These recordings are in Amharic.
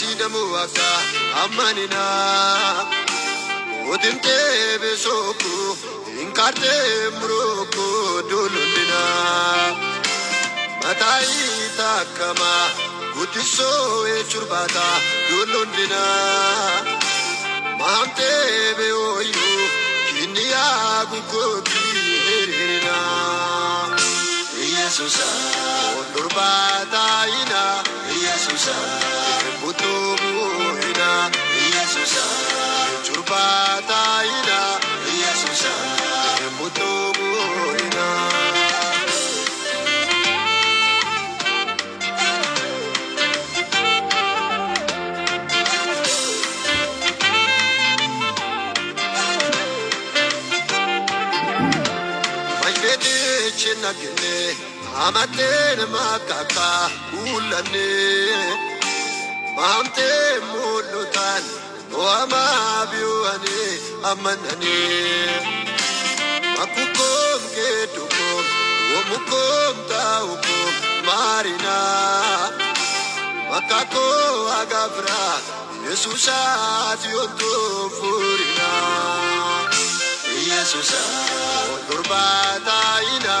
shidamu akka ammanina Utintee besoku inkaartee murooku dulundina Mataayi takkama guddisoo echurbata dulundina Maamtee beooyu kinniyaa guggooki heririna Yesusa ondurbataayinaa. Yesusa Butubu ina Yesusa Churbata ina Amate Mamate makaka ulane Mamte mulutan Wama biwane amanane Makukom ke ketukom Womukom taukom marina Makako agavra Yesusat yonto furina Yesusat turbata ina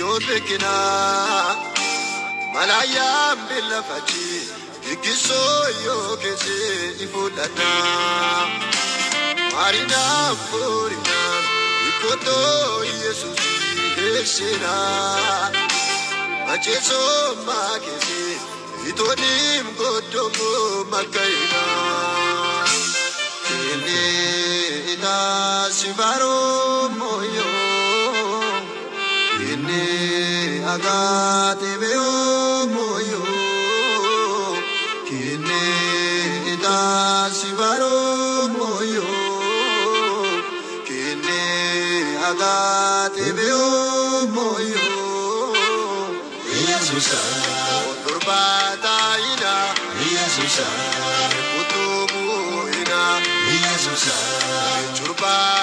yootekina malayaan billafachi bikkisoo yoo keesse ifuudhannaa maarinaan boorinaan bikkotoo yesuusii eegseenaa macheesoo maa keesse fitooniin goddomoo makkayinaa. Kennee itaasi baroo mooyyaa. agate veo moyo kine da shibaro moyo kine agate veo moyo yesusa otorbata ina yesusa kutubu ina yesusa churbata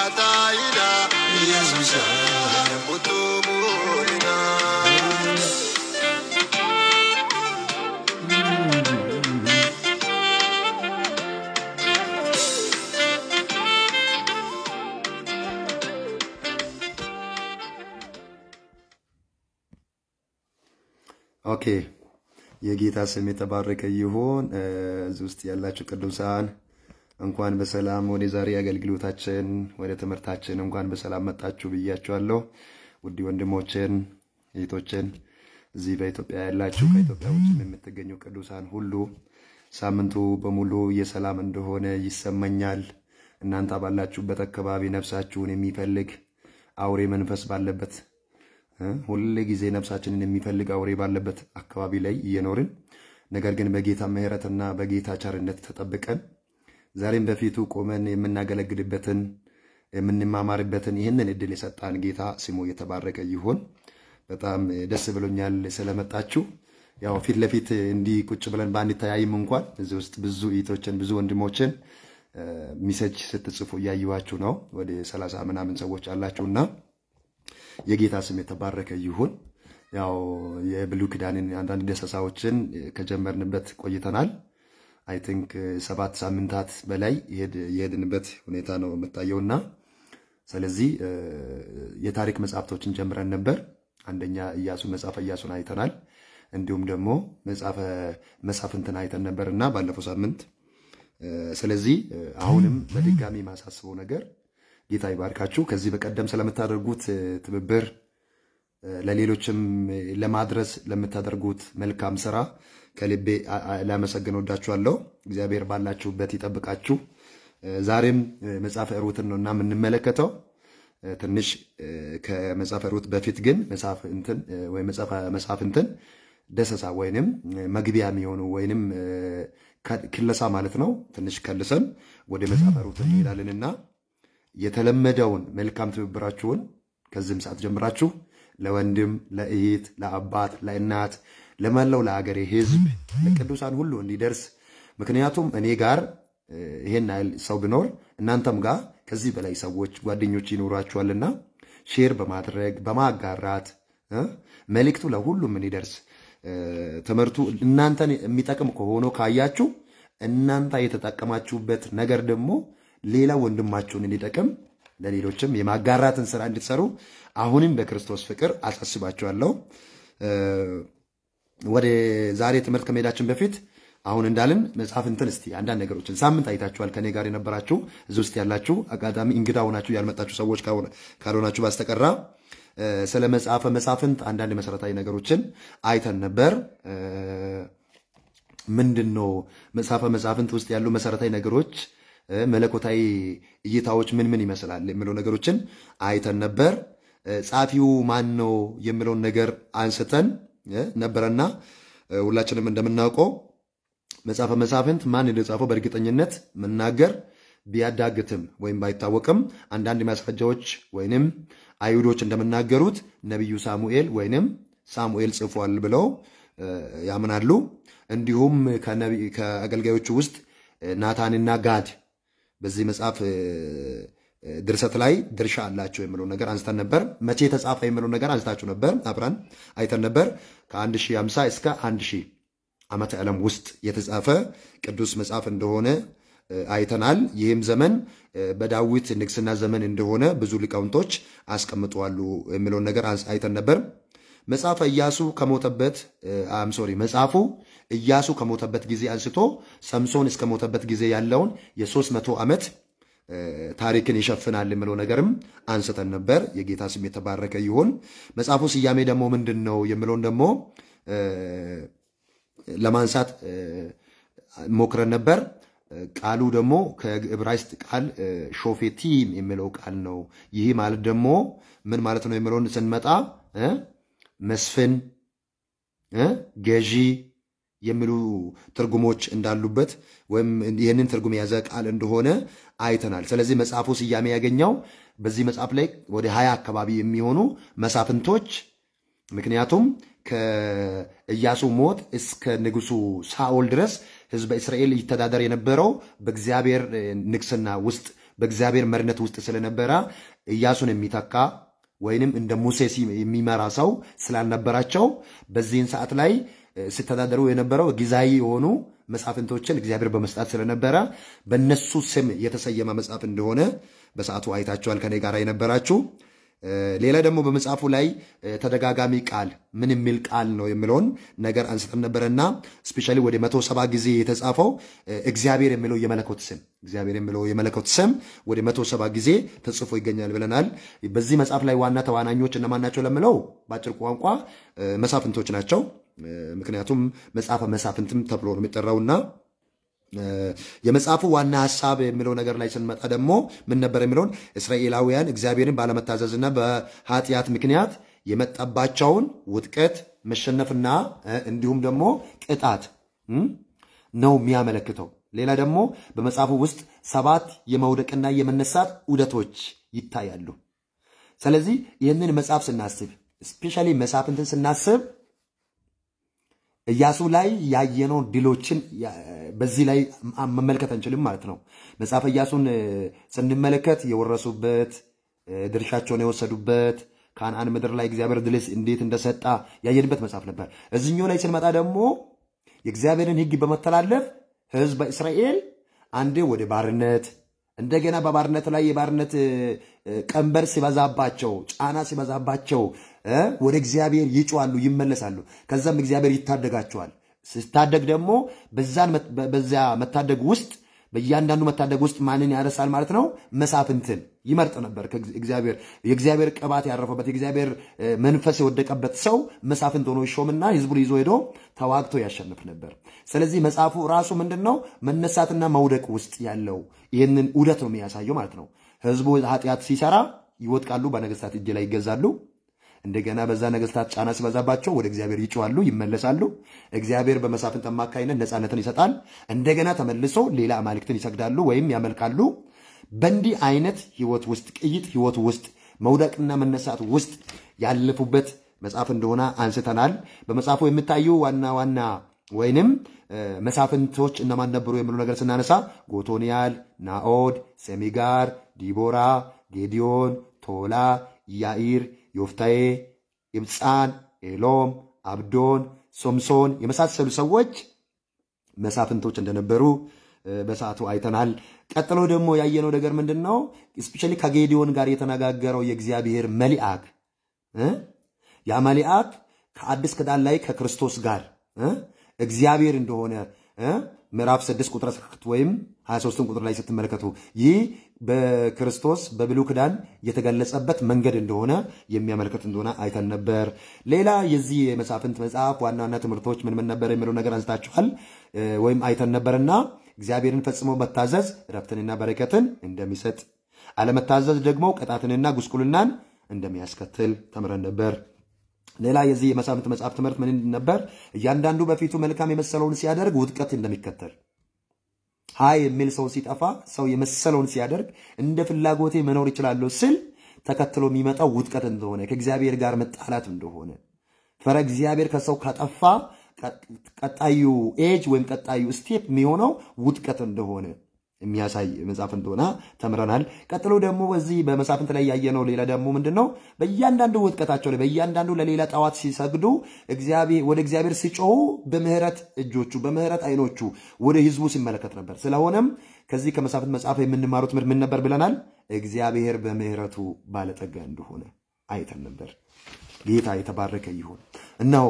የጌታ ስም የተባረከ ይሁን። እዚህ ውስጥ ያላችሁ ቅዱሳን እንኳን በሰላም ወደ ዛሬ አገልግሎታችን ወደ ትምህርታችን እንኳን በሰላም መጣችሁ ብያችኋለሁ። ውድ ወንድሞችን እህቶችን፣ እዚህ በኢትዮጵያ ያላችሁ ከኢትዮጵያ ውጭም የምትገኙ ቅዱሳን ሁሉ ሳምንቱ በሙሉ የሰላም እንደሆነ ይሰማኛል። እናንተ ባላችሁበት አካባቢ ነፍሳችሁን የሚፈልግ አውሬ መንፈስ ባለበት ሁል ጊዜ ነፍሳችንን የሚፈልግ አውሬ ባለበት አካባቢ ላይ እየኖርን ነገር ግን በጌታ ምሕረትና በጌታ ቸርነት ተጠብቀን ዛሬም በፊቱ ቆመን የምናገለግልበትን የምንማማርበትን ይህንን እድል የሰጣን ጌታ ስሙ የተባረቀ ይሁን። በጣም ደስ ብሎኛል ስለመጣችሁ። ያው ፊት ለፊት እንዲህ ቁጭ ብለን ባንተያይም እንኳን እዚህ ውስጥ ብዙ እህቶችን ብዙ ወንድሞችን ሚሰጅ ስትጽፉ እያየኋችሁ ነው። ወደ ሰላሳ ምናምን ሰዎች አላችሁና የጌታ ስም የተባረከ ይሁን። ያው የብሉ ኪዳንን አንዳንድ ደሰሳዎችን ከጀመርንበት ቆይተናል። አይ ቲንክ ሰባት ሳምንታት በላይ የሄድንበት ሁኔታ ነው የምታየውና ስለዚህ የታሪክ መጽሐፍቶችን ጀምረን ነበር። አንደኛ እያሱ መጽሐፈ እያሱን አይተናል። እንዲሁም ደግሞ መጽሐፈ መሳፍንትን አይተን ነበር እና ባለፈው ሳምንት ስለዚህ አሁንም በድጋሚ የማሳስበው ነገር ጌታ ይባርካችሁ። ከዚህ በቀደም ስለምታደርጉት ትብብር፣ ለሌሎችም ለማድረስ ለምታደርጉት መልካም ስራ ከልቤ ላመሰግን ወዳችኋለሁ። እግዚአብሔር ባላችሁበት ይጠብቃችሁ። ዛሬም መጽሐፈ ሩትን ነው እና የምንመለከተው ትንሽ ከመጽሐፈ ሩት በፊት ግን መጽሐፍንትን ደሰሳ ወይንም መግቢያ የሚሆኑ ወይንም ክለሳ ማለት ነው። ትንሽ ከልሰን ወደ መጽሐፈ ሩት እንሄዳለንና የተለመደውን መልካም ትብብራችሁን ከዚህም ሰዓት ጀምራችሁ ለወንድም፣ ለእህት፣ ለአባት፣ ለእናት፣ ለመላው ለሀገሬ ህዝብ፣ ለቅዱሳን ሁሉ እንዲደርስ ምክንያቱም እኔ ጋር ይሄን ያህል ሰው ቢኖር እናንተም ጋር ከዚህ በላይ ሰዎች ጓደኞች ይኖራችኋልና ሼር በማድረግ በማጋራት መልእክቱ ለሁሉም እንዲደርስ ትምህርቱ እናንተን የሚጠቅም ከሆኖ ካያችሁ እናንተ የተጠቀማችሁበት ነገር ደግሞ ሌላ ወንድማችሁን እንዲጠቅም ለሌሎችም የማጋራትን ስራ እንድትሰሩ አሁንም በክርስቶስ ፍቅር አሳስባችኋለሁ። ወደ ዛሬ ትምህርት ከመሄዳችን በፊት አሁን እንዳልን መጽሐፍንትን እስቲ አንዳንድ ነገሮችን ሳምንት አይታችኋል። ከኔ ጋር የነበራችሁ እዚህ ውስጥ ያላችሁ አጋጣሚ እንግዳ ሆናችሁ ያልመጣችሁ ሰዎች ካልሆናችሁ ባስተቀራ ስለ መጽሐፈ መሳፍንት አንዳንድ መሰረታዊ ነገሮችን አይተን ነበር። ምንድን ነው መጽሐፈ መሳፍንት ውስጥ ያሉ መሰረታዊ ነገሮች መለኮታዊ እይታዎች ምን ምን ይመስላል የሚለው ነገሮችን አይተን ነበር። ጻፊው ማን ነው የሚለውን ነገር አንስተን ነበረና ሁላችንም እንደምናውቀው መጽሐፈ መሳፍንት ማን እንደጻፈው በእርግጠኝነት መናገር ቢያዳግትም ወይም ባይታወቅም አንዳንድ ማስረጃዎች ወይንም አይሁዶች እንደምናገሩት ነቢዩ ሳሙኤል ወይንም ሳሙኤል ጽፏል ብለው ያምናሉ። እንዲሁም ከአገልጋዮቹ ውስጥ ናታንና ጋድ በዚህ መጽሐፍ ድርሰት ላይ ድርሻ አላቸው የሚለው ነገር አንስተን ነበር። መቼ የተጻፈ የሚለው ነገር አንስታችሁ ነበር፣ አብረን አይተን ነበር። ከ1050 እስከ 1000 ዓመተ ዓለም ውስጥ የተጻፈ ቅዱስ መጽሐፍ እንደሆነ አይተናል። ይህም ዘመን በዳዊት ንግስና ዘመን እንደሆነ ብዙ ሊቃውንቶች አስቀምጠዋሉ የሚለውን ነገር አይተን ነበር። መጽሐፈ ኢያሱ ከሞተበት አም ሶሪ መጽሐፉ እያሱ ከሞተበት ጊዜ አንስቶ ሰምሶን እስከሞተበት ጊዜ ያለውን የሦስት መቶ ዓመት ታሪክን ይሸፍናል የምለው ነገርም አንስተን ነበር። የጌታ ስም የተባረከ ይሁን። መጽሐፉ ስያሜ ደግሞ ምንድን ነው የምለውን ደግሞ ለማንሳት ሞክረን ነበር። ቃሉ ደግሞ ከዕብራይስጥ ቃል ሾፌቲም የሚለው ቃል ነው። ይህ ማለት ደግሞ ምን ማለት ነው የምለውን ስንመጣ መስፍን፣ ገዢ የሚሉ ትርጉሞች እንዳሉበት ወይም ይህንን ትርጉም የያዘ ቃል እንደሆነ አይተናል። ስለዚህ መጽሐፉ ስያሜ ያገኘው በዚህ መጽሐፍ ላይ ወደ ሀያ አካባቢ የሚሆኑ መሳፍንቶች ምክንያቱም ከኢያሱ ሞት እስከ ንጉሱ ሳኦል ድረስ ህዝበ እስራኤል ይተዳደር የነበረው በእግዚአብሔር ንግስና ውስጥ በእግዚአብሔር መሪነት ውስጥ ስለነበረ ኢያሱን የሚተካ ወይንም እንደ ሙሴ የሚመራ ሰው ስላልነበራቸው በዚህን ሰዓት ላይ ሲተዳደሩ የነበረው ጊዜያዊ የሆኑ መጻፍንቶችን እግዚአብሔር በመስጣት ስለነበረ በእነሱ ስም የተሰየመ መጽሐፍ እንደሆነ በሰዓቱ አይታችኋል ከኔ ጋር የነበራችሁ። ሌላ ደግሞ በመጽሐፉ ላይ ተደጋጋሚ ቃል ምን የሚል ቃል ነው የሚለውን ነገር አንስተን ነበረና ስፔሻሊ ወደ መቶ ሰባ ጊዜ የተጻፈው እግዚአብሔር የሚለው የመለኮት ስም እግዚአብሔር የሚለው የመለኮት ስም ወደ መቶ ሰባ ጊዜ ተጽፎ ይገኛል ብለናል። በዚህ መጽሐፍ ላይ ዋና ተዋናኞች እነማን ናቸው ለምለው በአጭር ቋንቋ መሳፍንቶች ናቸው። ምክንያቱም መጽሐፈ መሳፍንትም ተብሎ ነው የሚጠራውና የመጽሐፉ ዋና ሀሳብ የሚለው ነገር ላይ ስንመጣ ደግሞ ምን ነበር የሚለውን እስራኤላውያን እግዚአብሔርን ባለመታዘዝና በኃጢአት ምክንያት የመጣባቸውን ውጥቀት መሸነፍና እንዲሁም ደግሞ ቅጣት ነው የሚያመለክተው። ሌላ ደግሞ በመጽሐፉ ውስጥ ሰባት የመውደቅና የመነሳት ውደቶች ይታያሉ። ስለዚህ ይህንን መጽሐፍ ስናስብ ስፔሻሊ መሳፍንትን ስናስብ እያሱ ላይ ያየነው ድሎችን በዚህ ላይ መመልከት አንችልም ማለት ነው። መጽሐፈ እያሱን ስንመለከት የወረሱበት ድርሻቸውን የወሰዱበት ከአንአን ምድር ላይ እግዚአብሔር ድልስ እንዴት እንደሰጣ ያየንበት መጽሐፍ ነበር። እዚኛው ላይ ስንመጣ ደግሞ የእግዚአብሔርን ሕግ በመተላለፍ ህዝብ በእስራኤል አንዴ ወደ ባርነት እንደገና በባርነት ላይ የባርነት ቀንበር ሲበዛባቸው ጫና ሲበዛባቸው ወደ እግዚአብሔር ይጮዋሉ፣ ይመለሳሉ። ከዛም እግዚአብሔር ይታደጋቸዋል። ስታደግ ደግሞ በዛ መታደግ ውስጥ በእያንዳንዱ መታደግ ውስጥ ማንን ያረሳል ማለት ነው? መሳፍንትን ይመርጥ ነበር። የእግዚአብሔር ቅባት ያረፈበት የእግዚአብሔር መንፈስ የወደቀበት ሰው መሳፍንት ሆኖ ይሾምና ህዝቡን ይዞ ሄዶ ተዋግቶ ያሸንፍ ነበር። ስለዚህ መጽሐፉ ራሱ ምንድን ነው? መነሳትና መውደቅ ውስጥ ያለው ይህንን ውደት ነው የሚያሳየው ማለት ነው። ህዝቡ ኃጢአት ሲሰራ ይወጥቃሉ በነገስታት እጅ ላይ ይገዛሉ። እንደገና በዛ ነገስታት ጫና ሲበዛባቸው ወደ እግዚአብሔር ይጮዋሉ፣ ይመለሳሉ። እግዚአብሔር በመሳፍንት አማካይነት ነፃነትን ይሰጣል። እንደገና ተመልሶ ሌላ አማልክትን ይሰግዳሉ ወይም ያመልካሉ። በእንዲህ አይነት ህይወት ውስጥ ቅይጥ ህይወት ውስጥ መውደቅና መነሳት ውስጥ ያለፉበት መጽሐፍ እንደሆነ አንስተናል። በመጽሐፉ የምታዩ ዋና ዋና ወይንም መሳፍንቶች እነማን ነበሩ የሚሉ ነገር ስናነሳ ጎቶንያል፣ ናኦድ፣ ሴሚጋር፣ ዲቦራ፣ ጌዲዮን፣ ቶላ፣ ያኢር ዮፍታዬ፣ ኢብጻን፣ ኤሎም፣ አብዶን፣ ሶምሶን የመሳሰሉ ሰዎች መሳፍንቶች እንደነበሩ በሰዓቱ አይተናል። ቀጥሎ ደግሞ ያየነው ነገር ምንድን ነው? ስፔሻሊ ከጌዲዮን ጋር የተነጋገረው የእግዚአብሔር መልአክ ያ መልአክ ከአዲስ ክዳን ላይ ከክርስቶስ ጋር እግዚአብሔር እንደሆነ ምዕራፍ 6 ቁጥር 14 ወይም 23 ቁጥር ላይ ስትመለከቱ ይህ በክርስቶስ በብሉይ ኪዳን የተገለጸበት መንገድ እንደሆነ የሚያመለክት እንደሆነ አይተን ነበር። ሌላ የዚህ የመሳፍንት መጽሐፍ ዋና ዋና ትምህርቶች ምን ምን ነበር የሚለው ነገር አንስታችኋል ወይም አይተን ነበርና እግዚአብሔርን ፈጽሞ መታዘዝ ረፍትንና በረከትን እንደሚሰጥ፣ አለመታዘዝ ደግሞ ቅጣትንና ጉስቁልናን እንደሚያስከትል ተምረን ነበር። ሌላ የዚህ የመሳፍንት መጽሐፍ ትምህርት ምን ነበር? እያንዳንዱ በፊቱ መልካም የመሰለውን ሲያደርግ ውድቀት እንደሚከተል ሀይ የሚል ሰው ሲጠፋ ሰው የመሰለውን ሲያደርግ እንደ ፍላጎቴ መኖር ይችላለሁ ስል ተከትሎ የሚመጣው ውጥቀት እንደሆነ ከእግዚአብሔር ጋር መጣላት እንደሆነ ፈረ እግዚአብሔር ከሰው ከጠፋ ቀጣዩ ኤጅ ወይም ቀጣዩ ስቴፕ የሚሆነው ውጥቀት እንደሆነ የሚያሳይ መጻፍንት ሆና ተምረናል። ቀጥሎ ደግሞ በዚህ በመጽሐፍንት ላይ ያየነው ሌላ ደግሞ ምንድን ነው? በእያንዳንዱ ውጥቀታቸው ላይ በእያንዳንዱ ለሌላ ጠዋት ሲሰግዱ ወደ እግዚአብሔር ሲጮሁ በምህረት እጆቹ በምህረት አይኖቹ ወደ ህዝቡ ሲመለከት ነበር። ስለሆነም ከዚህ ከመጽሐፍንት መጽሐፍ የምንማሩት ትምህርት ምን ነበር ብለናል? እግዚአብሔር በምህረቱ ባለጠጋ እንደሆነ አይተን ነበር። ጌታ የተባረከ ይሁን። እነሆ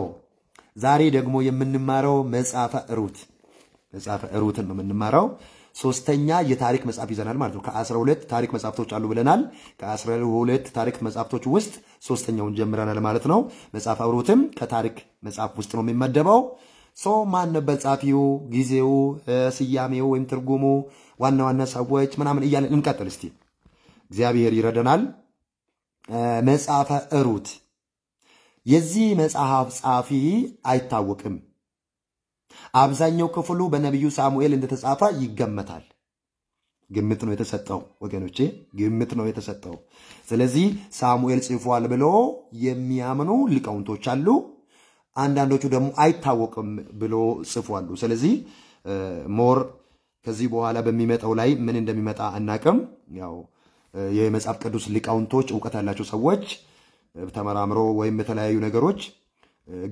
ዛሬ ደግሞ የምንማረው መጽሐፈ ሩት መጽሐፈ ሩትን ነው የምንማረው። ሶስተኛ የታሪክ መጽሐፍ ይዘናል ማለት ነው። ከአስራ ሁለት ታሪክ መጽሐፍቶች አሉ ብለናል። ከአስራ ሁለት ታሪክ መጽሐፍቶች ውስጥ ሶስተኛውን ጀምረናል ማለት ነው። መጽሐፍ አብሮትም ከታሪክ መጽሐፍ ውስጥ ነው የሚመደበው። ሰው ማን ነበር ጻፊው፣ ጊዜው፣ ስያሜው ወይም ትርጉሙ፣ ዋና ዋና ሰዎች ምናምን እያለን እንቀጥል እስቲ። እግዚአብሔር ይረደናል። መጽሐፈ ሩት የዚህ መጽሐፍ ጻፊ አይታወቅም። አብዛኛው ክፍሉ በነቢዩ ሳሙኤል እንደተጻፈ ይገመታል። ግምት ነው የተሰጠው ወገኖቼ፣ ግምት ነው የተሰጠው። ስለዚህ ሳሙኤል ጽፏል ብሎ የሚያምኑ ሊቃውንቶች አሉ። አንዳንዶቹ ደግሞ አይታወቅም ብሎ ጽፏሉ። ስለዚህ ሞር ከዚህ በኋላ በሚመጣው ላይ ምን እንደሚመጣ አናቅም። ያው የመጽሐፍ ቅዱስ ሊቃውንቶች እውቀት ያላቸው ሰዎች ተመራምሮ ወይም የተለያዩ ነገሮች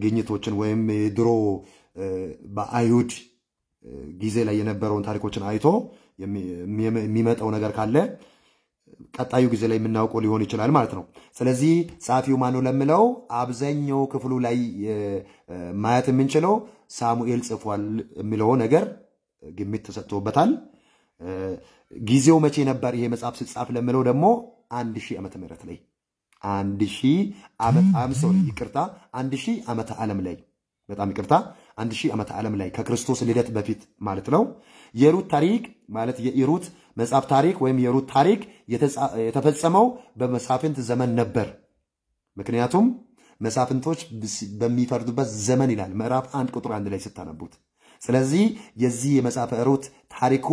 ግኝቶችን ወይም ድሮ በአይሁድ ጊዜ ላይ የነበረውን ታሪኮችን አይቶ የሚመጣው ነገር ካለ ቀጣዩ ጊዜ ላይ የምናውቀው ሊሆን ይችላል ማለት ነው። ስለዚህ ጸሐፊው ማነው ለምለው አብዛኛው ክፍሉ ላይ ማየት የምንችለው ሳሙኤል ጽፏል የሚለው ነገር ግምት ተሰጥቶበታል። ጊዜው መቼ ነበር ይሄ መጽሐፍ ሲጻፍ ለምለው ደግሞ አንድ ሺህ ዓመተ ምህረት ላይ አንድ ሺህ ዓመት ይቅርታ አንድ ሺህ ዓመተ ዓለም ላይ በጣም ይቅርታ አንድ ሺህ ዓመተ ዓለም ላይ ከክርስቶስ ልደት በፊት ማለት ነው። የሩት ታሪክ ማለት የኢሩት መጽሐፍ ታሪክ ወይም የሩት ታሪክ የተፈጸመው በመሳፍንት ዘመን ነበር። ምክንያቱም መሳፍንቶች በሚፈርዱበት ዘመን ይላል ምዕራፍ አንድ ቁጥር አንድ ላይ ስታነቡት። ስለዚህ የዚህ የመጽሐፈ ሩት ታሪኩ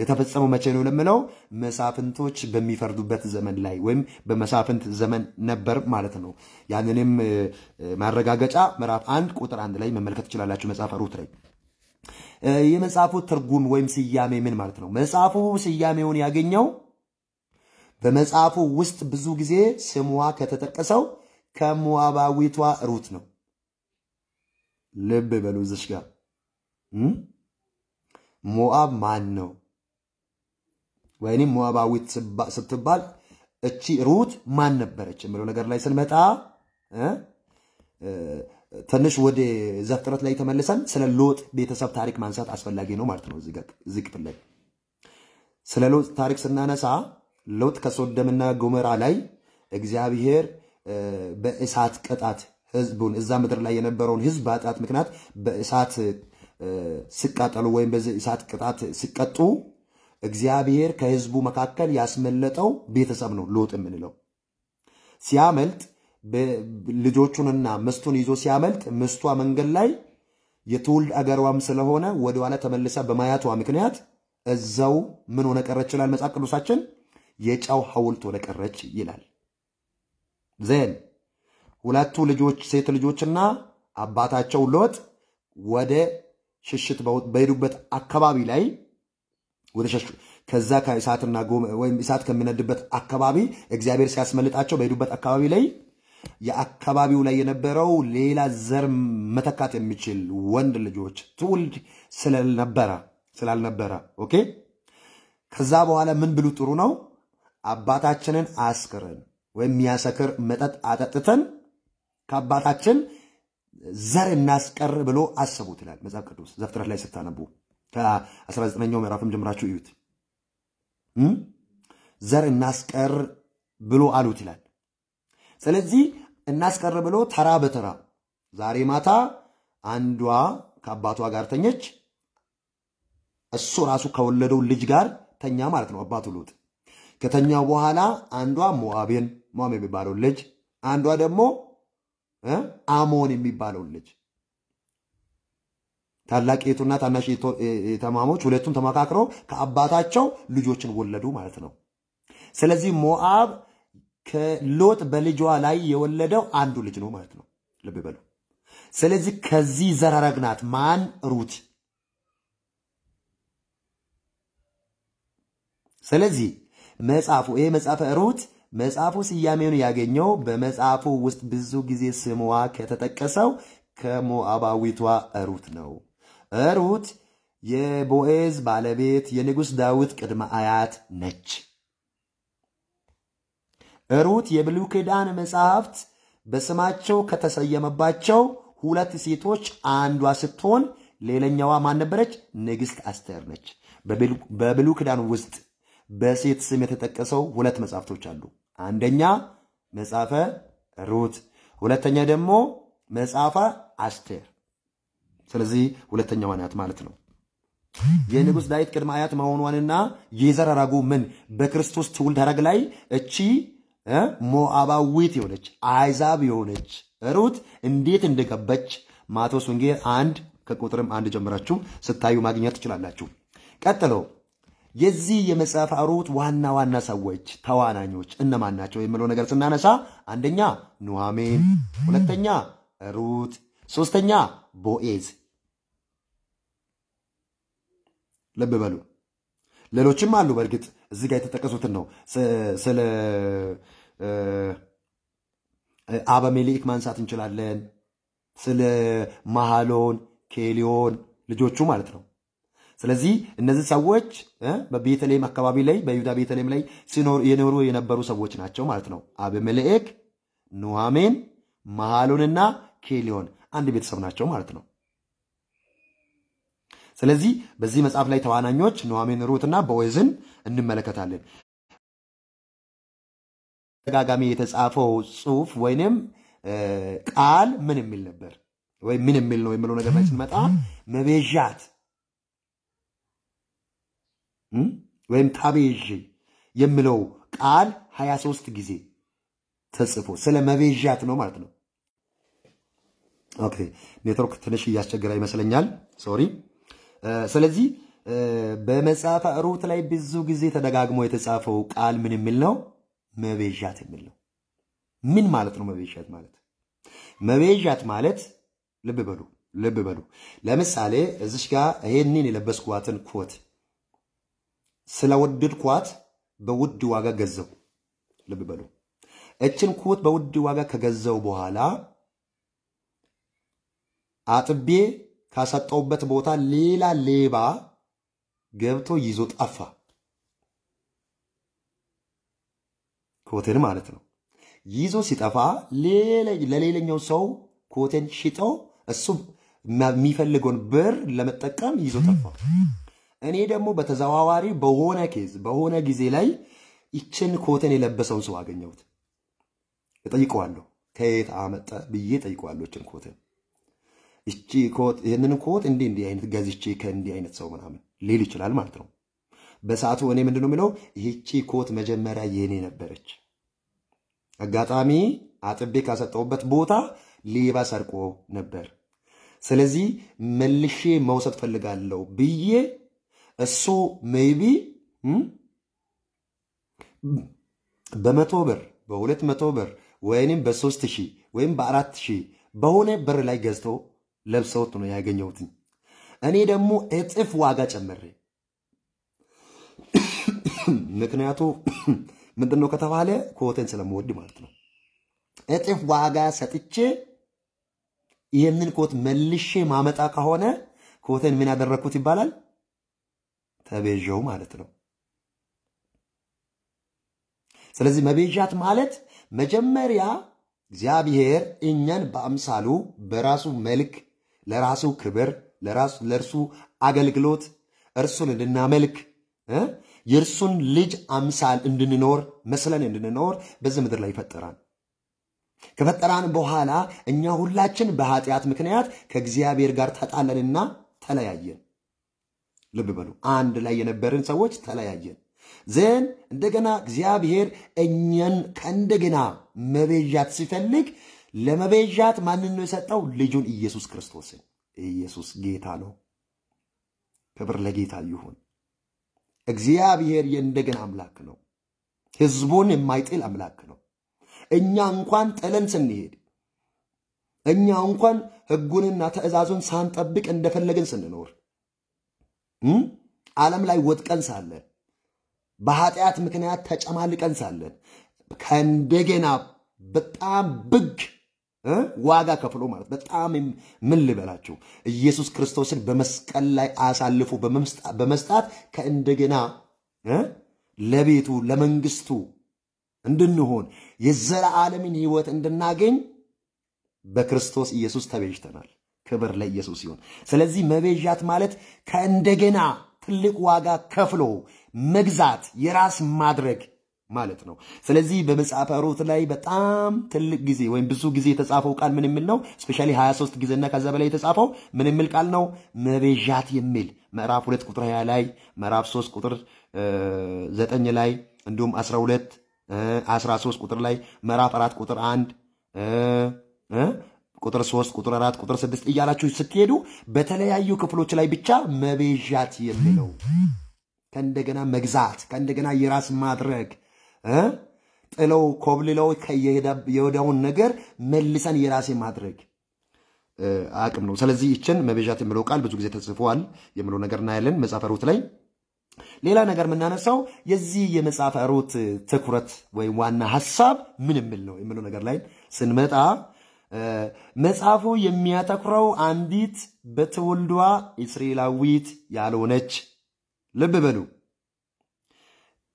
የተፈጸመው መቼ ነው ለምለው መሳፍንቶች በሚፈርዱበት ዘመን ላይ ወይም በመሳፍንት ዘመን ነበር ማለት ነው። ያንንም ማረጋገጫ ምዕራፍ አንድ ቁጥር አንድ ላይ መመልከት ትችላላችሁ መጽሐፈ ሩት ላይ። የመጽሐፉ ትርጉም ወይም ስያሜ ምን ማለት ነው? መጽሐፉ ስያሜውን ያገኘው በመጽሐፉ ውስጥ ብዙ ጊዜ ስሟ ከተጠቀሰው ከሞዓባዊቷ ሩት ነው። ልብ በሉ እዚሽ ጋር ሞዓብ ማን ነው? ወይም ሞዓባዊት ስትባል እቺ ሩት ማን ነበረች የሚለው ነገር ላይ ስንመጣ ትንሽ ወደ ዘፍጥረት ላይ ተመልሰን ስለ ሎጥ ቤተሰብ ታሪክ ማንሳት አስፈላጊ ነው ማለት ነው። እዚህ ክፍል ላይ ስለ ሎጥ ታሪክ ስናነሳ ሎጥ ከሶደምና ጎመራ ላይ እግዚአብሔር በእሳት ቅጣት ህዝቡን እዛ ምድር ላይ የነበረውን ህዝብ በኃጢአት ምክንያት በእሳት ሲቃጠሉ ወይም በዚህ እሳት ቅጣት ሲቀጡ እግዚአብሔር ከህዝቡ መካከል ያስመለጠው ቤተሰብ ነው ሎጥ የምንለው። ሲያመልጥ ልጆቹንና ምስቱን ይዞ ሲያመልጥ ምስቷ መንገድ ላይ የትውልድ አገሯም ስለሆነ ወደኋላ ተመልሳ በማያቷ ምክንያት እዛው ምን ሆነ ቀረች ይላል መጽሐፍ ቅዱሳችን። የጨው ሐውልት ሆነ ቀረች ይላል። ዘን ሁለቱ ልጆች ሴት ልጆችና አባታቸው ሎጥ ወደ ሽሽት በሄዱበት አካባቢ ላይ ወደሸሹ ከዛ ከእሳትና ወይም እሳት ከሚነድበት አካባቢ እግዚአብሔር ሲያስመልጣቸው በሄዱበት አካባቢ ላይ የአካባቢው ላይ የነበረው ሌላ ዘር መተካት የሚችል ወንድ ልጆች ትውልድ ስለነበረ ስላልነበረ ኦኬ። ከዛ በኋላ ምን ብሉ ጥሩ ነው አባታችንን አስክርን ወይም የሚያሰክር መጠጥ አጠጥተን ከአባታችን ዘር እናስቀር ብሎ አስቡት ይላል መጽሐፍ ቅዱስ ዘፍጥረት ላይ ስታነቡ። ከ19ኛው ምዕራፍም ጀምራችሁ እዩት። ዘር እናስቀር ብሎ አሉት ይላል። ስለዚህ እናስቀር ብሎ ተራ በተራ ዛሬ ማታ አንዷ ከአባቷ ጋር ተኘች። እሱ ራሱ ከወለደው ልጅ ጋር ተኛ ማለት ነው አባቱ ሎጥ። ከተኛው በኋላ አንዷ ሞአቤን ሞአብ የሚባለውን ልጅ፣ አንዷ ደግሞ አሞን የሚባለውን ልጅ ታላቂቱና ታናሽ ተማሞች ሁለቱም ተመካክረው ከአባታቸው ልጆችን ወለዱ ማለት ነው። ስለዚህ ሞአብ ከሎጥ በልጇ ላይ የወለደው አንዱ ልጅ ነው ማለት ነው። ልብ በሉ። ስለዚህ ከዚህ ዘረረግናት ማን ሩት። ስለዚህ መጽሐፉ ይሄ መጽሐፈ ሩት መጽሐፉ ስያሜውን ያገኘው በመጽሐፉ ውስጥ ብዙ ጊዜ ስሟ ከተጠቀሰው ከሞአባዊቷ ሩት ነው። ሩት የቦኤዝ ባለቤት የንጉሥ ዳዊት ቅድመ አያት ነች። ሩት የብሉይ ኪዳን መጽሐፍት በስማቸው ከተሰየመባቸው ሁለት ሴቶች አንዷ ስትሆን ሌላኛዋ ማን ነበረች? ንግሥት አስቴር ነች። በብሉይ ኪዳን ውስጥ በሴት ስም የተጠቀሰው ሁለት መጽሐፍቶች አሉ። አንደኛ መጽሐፈ ሩት፣ ሁለተኛ ደግሞ መጽሐፈ አስቴር። ስለዚህ ሁለተኛዋ ናት ማለት ነው። የንጉሥ ዳዊት ቅድመ አያት መሆኗንና የዘር ሐረጉ ምን በክርስቶስ ትውልድ ሐረግ ላይ እቺ ሞአባዊት የሆነች አይዛብ የሆነች ሩት እንዴት እንደገባች ማቴዎስ ወንጌል አንድ ከቁጥርም አንድ ጀምራችሁ ስታዩ ማግኘት ትችላላችሁ። ቀጥሎ የዚህ የመጽሐፍ ሩት ዋና ዋና ሰዎች ተዋናኞች እነማን ናቸው የምለው ነገር ስናነሳ አንደኛ ኑሃሜን፣ ሁለተኛ ሩት፣ ሶስተኛ ቦኤዝ ልብ በሉ። ሌሎችም አሉ። በእርግጥ እዚህ ጋር የተጠቀሱትን ነው። ስለ አበሜሌክ ማንሳት እንችላለን። ስለ ማሃሎን፣ ኬሊዮን ልጆቹ ማለት ነው። ስለዚህ እነዚህ ሰዎች በቤተልሔም አካባቢ ላይ በይሁዳ ቤተልሔም ላይ የኖሩ የነበሩ ሰዎች ናቸው ማለት ነው። አበሜሌክ፣ ኑሃሜን፣ ማሃሎንና ኬሊዮን አንድ ቤተሰብ ናቸው ማለት ነው። ስለዚህ በዚህ መጽሐፍ ላይ ተዋናኞች ኑሐሚን ሩትና ቦዔዝን እንመለከታለን። ተደጋጋሚ የተጻፈው ጽሁፍ ወይንም ቃል ምን የሚል ነበር ወይም ምን የሚል ነው የሚለው ነገር ላይ ስንመጣ መቤዣት ወይም ታቤዥ የሚለው ቃል 23 ጊዜ ተጽፎ ስለ መቤዣት ነው ማለት ነው። ኦኬ ኔትወርክ ትንሽ እያስቸገረ ይመስለኛል። ሶሪ ስለዚህ በመጽሐፈ ሩት ላይ ብዙ ጊዜ ተደጋግሞ የተጻፈው ቃል ምን የሚል ነው? መቤዣት የሚል ነው። ምን ማለት ነው መቤዣት ማለት? መቤዣት ማለት ልብ በሉ ልብ በሉ። ለምሳሌ እዚሽ ጋር ይሄንን የለበስኳትን ኮት ስለወደድኳት በውድ ዋጋ ገዘው። ልብ በሉ። እችን ኮት በውድ ዋጋ ከገዘው በኋላ አጥቤ ከሰጠውበት ቦታ ሌላ ሌባ ገብቶ ይዞ ጠፋ። ኮቴን ማለት ነው። ይዞ ሲጠፋ ለሌላኛው ሰው ኮቴን ሽጦ እሱ የሚፈልገውን ብር ለመጠቀም ይዞ ጠፋ። እኔ ደግሞ በተዘዋዋሪ በሆነ ኬዝ በሆነ ጊዜ ላይ ይችን ኮቴን የለበሰውን ሰው አገኘሁት። እጠይቀዋለሁ፣ ከየት አመጠ ብዬ እጠይቀዋለሁ ይችን ኮቴን እቺ ኮት ይህንን ኮት እንዲህ እንዲህ አይነት ገዝቼ ከእንዲህ አይነት ሰው ምናምን ሊል ይችላል ማለት ነው። በሰዓቱ እኔ ምንድነው የሚለው ይህቺ ኮት መጀመሪያ የኔ ነበረች። አጋጣሚ አጥቤ ካሰጠውበት ቦታ ሌባ ሰርቆ ነበር። ስለዚህ መልሼ መውሰድ ፈልጋለሁ ብዬ እሱ ሜይቢ በመቶ ብር በሁለት መቶ ብር ወይም በሶስት ሺህ ወይም በአራት ሺህ በሆነ ብር ላይ ገዝተው ለብሰውት ነው ያገኘሁት እኔ ደግሞ እጥፍ ዋጋ ጨመሬ። ምክንያቱ ምንድን ነው ከተባለ ኮተን ስለምወድ ማለት ነው። እጥፍ ዋጋ ሰጥቼ ይህንን ኮት መልሼ ማመጣ ከሆነ ኮተን ምን ያደረግኩት ይባላል? ተቤዣው ማለት ነው። ስለዚህ መቤዣት ማለት መጀመሪያ እግዚአብሔር እኛን በአምሳሉ በራሱ መልክ ለራሱ ክብር፣ ለራሱ ለእርሱ አገልግሎት እርሱን እንድናመልክ የእርሱን ልጅ አምሳል እንድንኖር መስለን እንድንኖር በዚህ ምድር ላይ ይፈጠራል። ከፈጠራን በኋላ እኛ ሁላችን በኃጢአት ምክንያት ከእግዚአብሔር ጋር ተጣለንና ተለያየን። ልብ በሉ፣ አንድ ላይ የነበርን ሰዎች ተለያየን። ዘን እንደገና እግዚአብሔር እኛን ከእንደገና መቤዣት ሲፈልግ ለመቤዣት ማንን ነው የሰጠው? ልጁን ኢየሱስ ክርስቶስን። ኢየሱስ ጌታ ነው። ክብር ለጌታ ይሁን። እግዚአብሔር የእንደገና አምላክ ነው። ህዝቡን የማይጥል አምላክ ነው። እኛ እንኳን ጥለን ስንሄድ፣ እኛ እንኳን ህጉንና ትእዛዙን ሳንጠብቅ እንደፈለግን ስንኖር፣ ዓለም ላይ ወጥቀን ሳለን፣ በኃጢአት ምክንያት ተጨማልቀን ሳለን ከእንደገና በጣም ብግ ዋጋ ከፍሎ ማለት በጣም ምን ልበላችሁ ኢየሱስ ክርስቶስን በመስቀል ላይ አሳልፎ በመስጣት ከእንደገና ለቤቱ ለመንግስቱ እንድንሆን የዘላለምን ህይወት እንድናገኝ በክርስቶስ ኢየሱስ ተቤዥተናል። ክብር ለኢየሱስ ይሁን። ስለዚህ መቤዣት ማለት ከእንደገና ትልቅ ዋጋ ከፍሎ መግዛት፣ የራስ ማድረግ ማለት ነው። ስለዚህ በመጽሐፈ ሩት ላይ በጣም ትልቅ ጊዜ ወይም ብዙ ጊዜ የተጻፈው ቃል ምን የሚል ነው? ስፔሻሊ 23 ጊዜና ከዛ በላይ የተጻፈው ምን የሚል ቃል ነው? መቤዣት የሚል ምዕራፍ 2 ቁጥር 20 ላይ፣ ምዕራፍ 3 ቁጥር 9 ላይ እንዲሁም 12 13 ቁጥር ላይ ምዕራፍ 4 ቁጥር 1 ቁጥር 3 ቁጥር 4 ቁጥር 6 እያላችሁ ስትሄዱ በተለያዩ ክፍሎች ላይ ብቻ መቤዣት የሚለው ከእንደገና መግዛት ከእንደገና የራስ ማድረግ ጥለው ኮብልለው የወዳውን ነገር መልሰን የራሴ ማድረግ አቅም ነው። ስለዚህ ይችን መቤዣት የምለው ቃል ብዙ ጊዜ ተጽፏል የምለው ነገር እናያለን መጽሐፈ ሩት ላይ። ሌላ ነገር የምናነሳው የዚህ የመጽሐፈ ሩት ትኩረት ወይም ዋና ሀሳብ ምን የምል ነው የምለው ነገር ላይ ስንመጣ መጽሐፉ የሚያተኩረው አንዲት በትውልዷ እስራኤላዊት ያልሆነች ልብ በሉ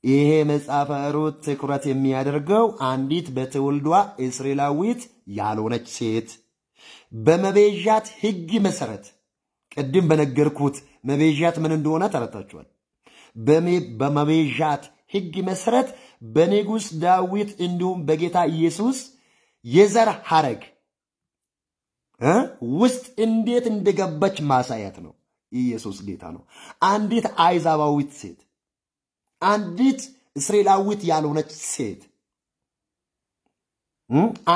ይሄ መጽሐፈ ሩት ትኩረት የሚያደርገው አንዲት በትውልዷ እስራኤላዊት ያልሆነች ሴት በመቤዣት ሕግ መሰረት ቅድም በነገርኩት መቤዣት ምን እንደሆነ ተረታችኋል። በመቤዣት ሕግ መሰረት በንጉሥ ዳዊት እንዲሁም በጌታ ኢየሱስ የዘር ሐረግ ውስጥ እንዴት እንደገባች ማሳያት ነው። ኢየሱስ ጌታ ነው። አንዲት አይዛባዊት ሴት አንዲት እስራኤላዊት ያልሆነች ሴት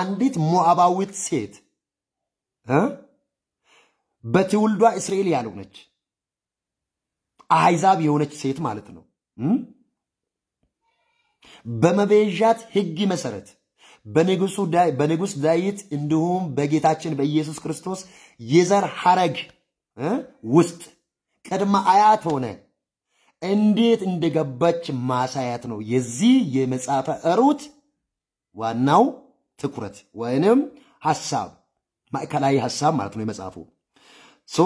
አንዲት ሞዓባዊት ሴት በትውልዷ እስራኤል ያልሆነች አሕዛብ የሆነች ሴት ማለት ነው። በመቤዣት ሕግ መሰረት በንጉሥ ዳዊት እንዲሁም በጌታችን በኢየሱስ ክርስቶስ የዘር ሐረግ ውስጥ ቅድመ አያት ሆነ እንዴት እንደገባች ማሳያት ነው የዚህ የመጽሐፈ ሩት ዋናው ትኩረት ወይንም ሐሳብ ማዕከላዊ ሐሳብ ማለት ነው የመጽሐፉ ሶ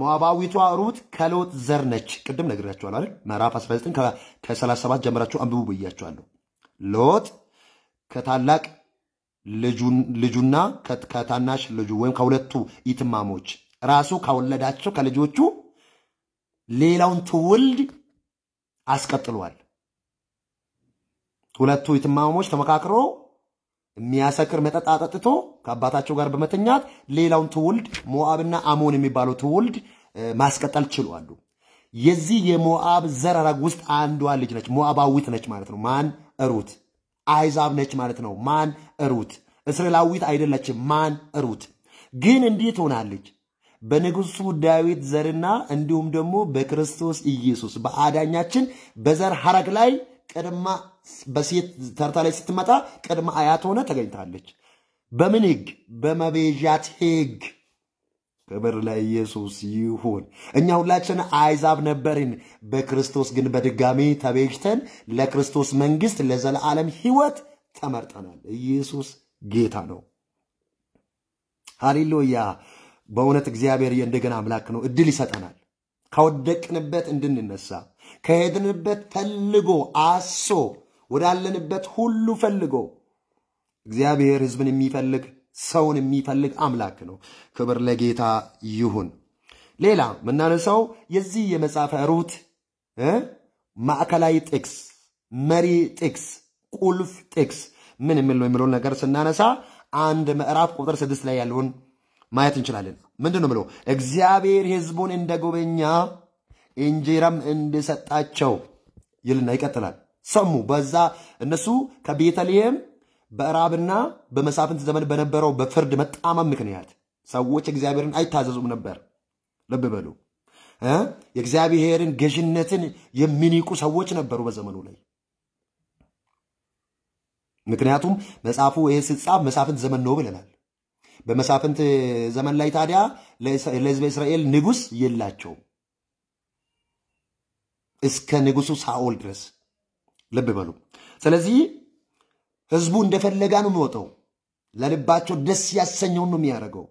ሞዓባዊቷ ሩት ከሎጥ ዘር ነች። ቅድም ነግራችኋል አይደል? ምዕራፍ 19 ከ37 ጀምራችሁ አንብቡ ብያችኋለሁ። ሎጥ ከታላቅ ልጁና ከታናሽ ልጁ ወይም ከሁለቱ ኢትማሞች ራሱ ከወለዳቸው ከልጆቹ ሌላውን ትውልድ አስቀጥሏል። ሁለቱ እህትማማቾች ተመካክሮ የሚያሰክር መጠጥ አጠጥቶ ከአባታቸው ጋር በመተኛት ሌላውን ትውልድ ሞአብና አሞን የሚባለው ትውልድ ማስቀጠል ችሏሉ። የዚህ የሞአብ ዘር ሐረግ ውስጥ አንዷ ልጅ ነች፣ ሞአባዊት ነች ማለት ነው። ማን እሩት? አይዛብ ነች ማለት ነው። ማን እሩት? እስራኤላዊት አይደለችም። ማን እሩት? ግን እንዴት ሆናለች? በንጉሱ ዳዊት ዘርና እንዲሁም ደግሞ በክርስቶስ ኢየሱስ በአዳኛችን በዘር ሐረግ ላይ ቅድማ በሴት ተርታ ላይ ስትመጣ ቅድማ አያት ሆነ ተገኝታለች። በምን ህግ? በመቤዣት ህግ። ክብር ለኢየሱስ ይሁን። እኛ ሁላችን አይዛብ ነበርን። በክርስቶስ ግን በድጋሚ ተቤጅተን ለክርስቶስ መንግስት ለዘለዓለም ህይወት ተመርጠናል። ኢየሱስ ጌታ ነው። ሃሌሉያ በእውነት እግዚአብሔር እንደገና አምላክ ነው። እድል ይሰጠናል። ከወደቅንበት እንድንነሳ ከሄድንበት ፈልጎ አሶ ወዳለንበት ሁሉ ፈልጎ እግዚአብሔር ህዝብን የሚፈልግ ሰውን የሚፈልግ አምላክ ነው። ክብር ለጌታ ይሁን። ሌላ የምናነሳው የዚህ የመጽሐፈ ሩት ማዕከላዊ ጥቅስ፣ መሪ ጥቅስ፣ ቁልፍ ጥቅስ ምን የሚል ነው የሚለውን ነገር ስናነሳ አንድ ምዕራፍ ቁጥር ስድስት ላይ ያለውን ማየት እንችላለን። ምንድን ነው የምለው? እግዚአብሔር ህዝቡን እንደ ጎበኛ እንጀራም እንደሰጣቸው ይልና ይቀጥላል። ሰሙ። በዛ እነሱ ከቤተልሔም በእራብና በመሳፍንት ዘመን በነበረው በፍርድ መጣማም ምክንያት ሰዎች እግዚአብሔርን አይታዘዙም ነበር። ልብ በሉ። የእግዚአብሔርን ገዥነትን የሚንቁ ሰዎች ነበሩ በዘመኑ ላይ። ምክንያቱም መጽሐፉ ይህ ስጻፍ መሳፍንት ዘመን ነው ብለናል። በመሳፍንት ዘመን ላይ ታዲያ ለህዝበ እስራኤል ንጉስ የላቸውም እስከ ንጉሱ ሳኦል ድረስ ልብ በሉ። ስለዚህ ህዝቡ እንደፈለጋ ነው የሚወጣው። ለልባቸው ደስ ያሰኘውን ነው የሚያደርገው።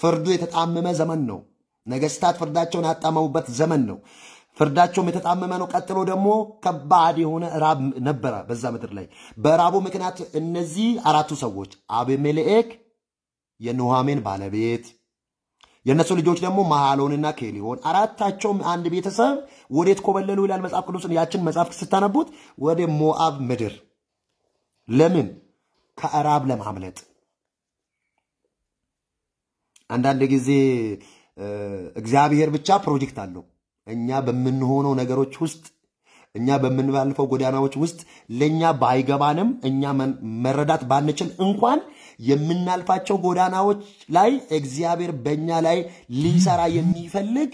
ፍርዱ የተጣመመ ዘመን ነው። ነገስታት ፍርዳቸውን ያጣመሙበት ዘመን ነው። ፍርዳቸውም የተጣመመ ነው። ቀጥሎ ደግሞ ከባድ የሆነ ራብ ነበረ በዛ ምድር ላይ። በራቡ ምክንያት እነዚህ አራቱ ሰዎች አቤሜሌክ የኑሃሜን ባለቤት የእነሱ ልጆች ደግሞ መሃሎንና ኬሊሆን አራታቸውም አንድ ቤተሰብ ወዴት ኮበለሉ ይላል መጽሐፍ ቅዱስን። ያችን መጽሐፍ ስታነቡት ወደ ሞአብ ምድር ለምን ከእራብ ለማምለጥ። አንዳንድ ጊዜ እግዚአብሔር ብቻ ፕሮጀክት አለው። እኛ በምንሆነው ነገሮች ውስጥ እኛ በምንባልፈው ጎዳናዎች ውስጥ ለእኛ ባይገባንም እኛ መረዳት ባንችል እንኳን የምናልፋቸው ጎዳናዎች ላይ እግዚአብሔር በእኛ ላይ ሊሰራ የሚፈልግ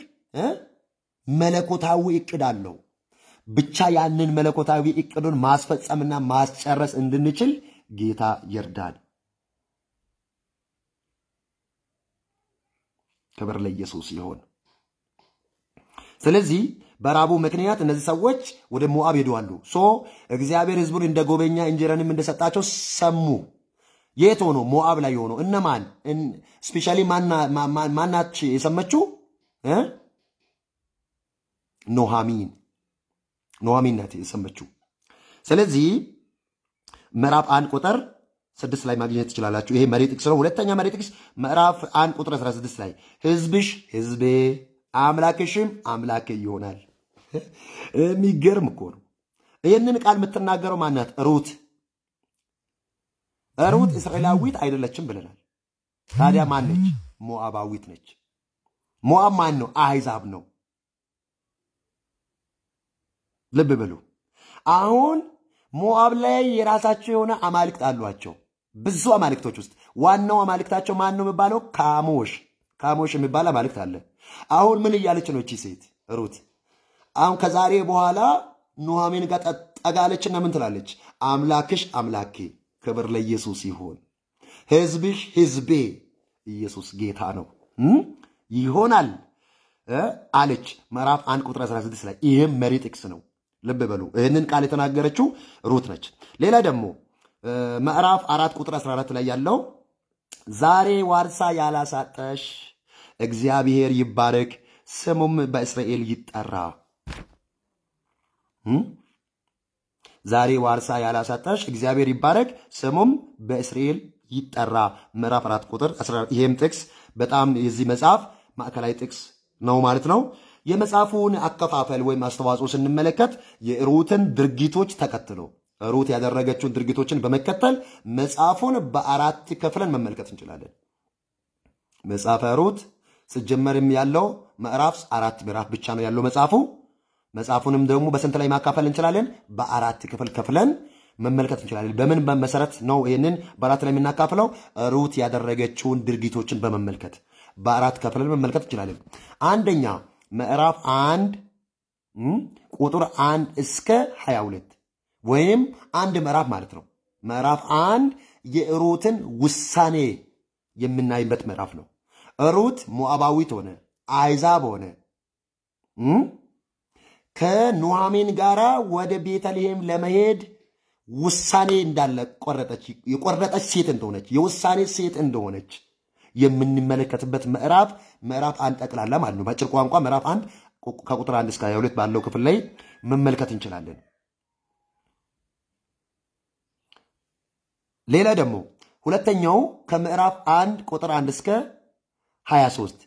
መለኮታዊ እቅድ አለው። ብቻ ያንን መለኮታዊ እቅዱን ማስፈጸምና ማስጨረስ እንድንችል ጌታ ይርዳል። ክብር ለኢየሱስ ይሆን። ስለዚህ በራቡ ምክንያት እነዚህ ሰዎች ወደ ሞአብ ሄደዋሉ። ሶ እግዚአብሔር ህዝቡን ጎበኛ እንጀራንም እንደሰጣቸው ሰሙ። የት ሆኖ ሞአብ ላይ ሆኖ እነማን ስፔሻሊ ማናች የሰመችው ኖሃሚን ኖሃሚን ናት የሰመችው። ስለዚህ ምዕራፍ አንድ ቁጥር ስድስት ላይ ማግኘት ትችላላችሁ። ይሄ መሬ ጥቅስ ነው። ሁለተኛ መሬ ጥቅስ ምዕራፍ አንድ ቁጥር 16 ላይ ህዝብሽ ህዝቤ አምላክሽም አምላክ ይሆናል። የሚገርም እኮ ነው። ይህንን ቃል የምትናገረው ማናት? ሩት ሩት እስራኤላዊት አይደለችም ብለናል። ታዲያ ማን ነች? ሞአባዊት ነች። ሞአብ ማን ነው? አህዛብ ነው። ልብ በሉ። አሁን ሞአብ ላይ የራሳቸው የሆነ አማልክት አሏቸው። ብዙ አማልክቶች ውስጥ ዋናው አማልክታቸው ማን ነው የሚባለው? ካሞሽ ካሞሽ የሚባል አማልክት አለ። አሁን ምን እያለች ነው እቺ ሴት ሩት? አሁን ከዛሬ በኋላ ኑሐሚን ጋር ጠጋለችና ምን ትላለች? አምላክሽ አምላኬ ክብር ለኢየሱስ ይሁን። ህዝብሽ ህዝቤ፣ ኢየሱስ ጌታ ነው ይሆናል አለች። ምዕራፍ አንድ ቁጥር 16 ላይ ይህም መሪ ጥቅስ ነው። ልብ በሉ። ይህንን ቃል የተናገረችው ሩት ነች። ሌላ ደግሞ ምዕራፍ አራት ቁጥር 14 ላይ ያለው ዛሬ ዋርሳ ያላሳጠሽ እግዚአብሔር ይባረክ፣ ስሙም በእስራኤል ይጠራ ዛሬ ዋርሳ ያላሳጣሽ እግዚአብሔር ይባረክ፣ ስሙም በእስራኤል ይጠራ። ምዕራፍ አራት ቁጥር ይሄም ጥቅስ በጣም የዚህ መጽሐፍ ማዕከላዊ ጥቅስ ነው ማለት ነው። የመጽሐፉን አከፋፈል ወይም አስተዋጽኦ ስንመለከት የሩትን ድርጊቶች ተከትሎ ሩት ያደረገችውን ድርጊቶችን በመከተል መጽሐፉን በአራት ከፍለን መመልከት እንችላለን። መጽሐፈ ሩት ስጀመርም ያለው ምዕራፍ አራት ምዕራፍ ብቻ ነው ያለው መጽሐፉ። መጽሐፉንም ደግሞ በስንት ላይ ማካፈል እንችላለን? በአራት ክፍል ከፍለን መመልከት እንችላለን። በምን መሰረት ነው ይህንን በአራት ላይ የምናካፍለው? ሩት ያደረገችውን ድርጊቶችን በመመልከት በአራት ከፍለን መመልከት እንችላለን። አንደኛ ምዕራፍ አንድ ቁጥር አንድ እስከ 22 ወይም አንድ ምዕራፍ ማለት ነው። ምዕራፍ አንድ የሩትን ውሳኔ የምናይበት ምዕራፍ ነው። ሩት ሞአባዊት ሆነ፣ አይዛብ ሆነ ከኑኃሚን ጋር ወደ ቤተልሔም ለመሄድ ውሳኔ እንዳለ ቆረጠች። የቆረጠች ሴት እንደሆነች የውሳኔ ሴት እንደሆነች የምንመለከትበት ምዕራፍ ምዕራፍ አንድ ጠቅላላ ማለት ነው። በአጭር ቋንቋ ምዕራፍ አንድ ከቁጥር አንድ እስከ ሁለት ባለው ክፍል ላይ መመልከት እንችላለን። ሌላ ደግሞ ሁለተኛው ከምዕራፍ አንድ ቁጥር አንድ እስከ ሶስት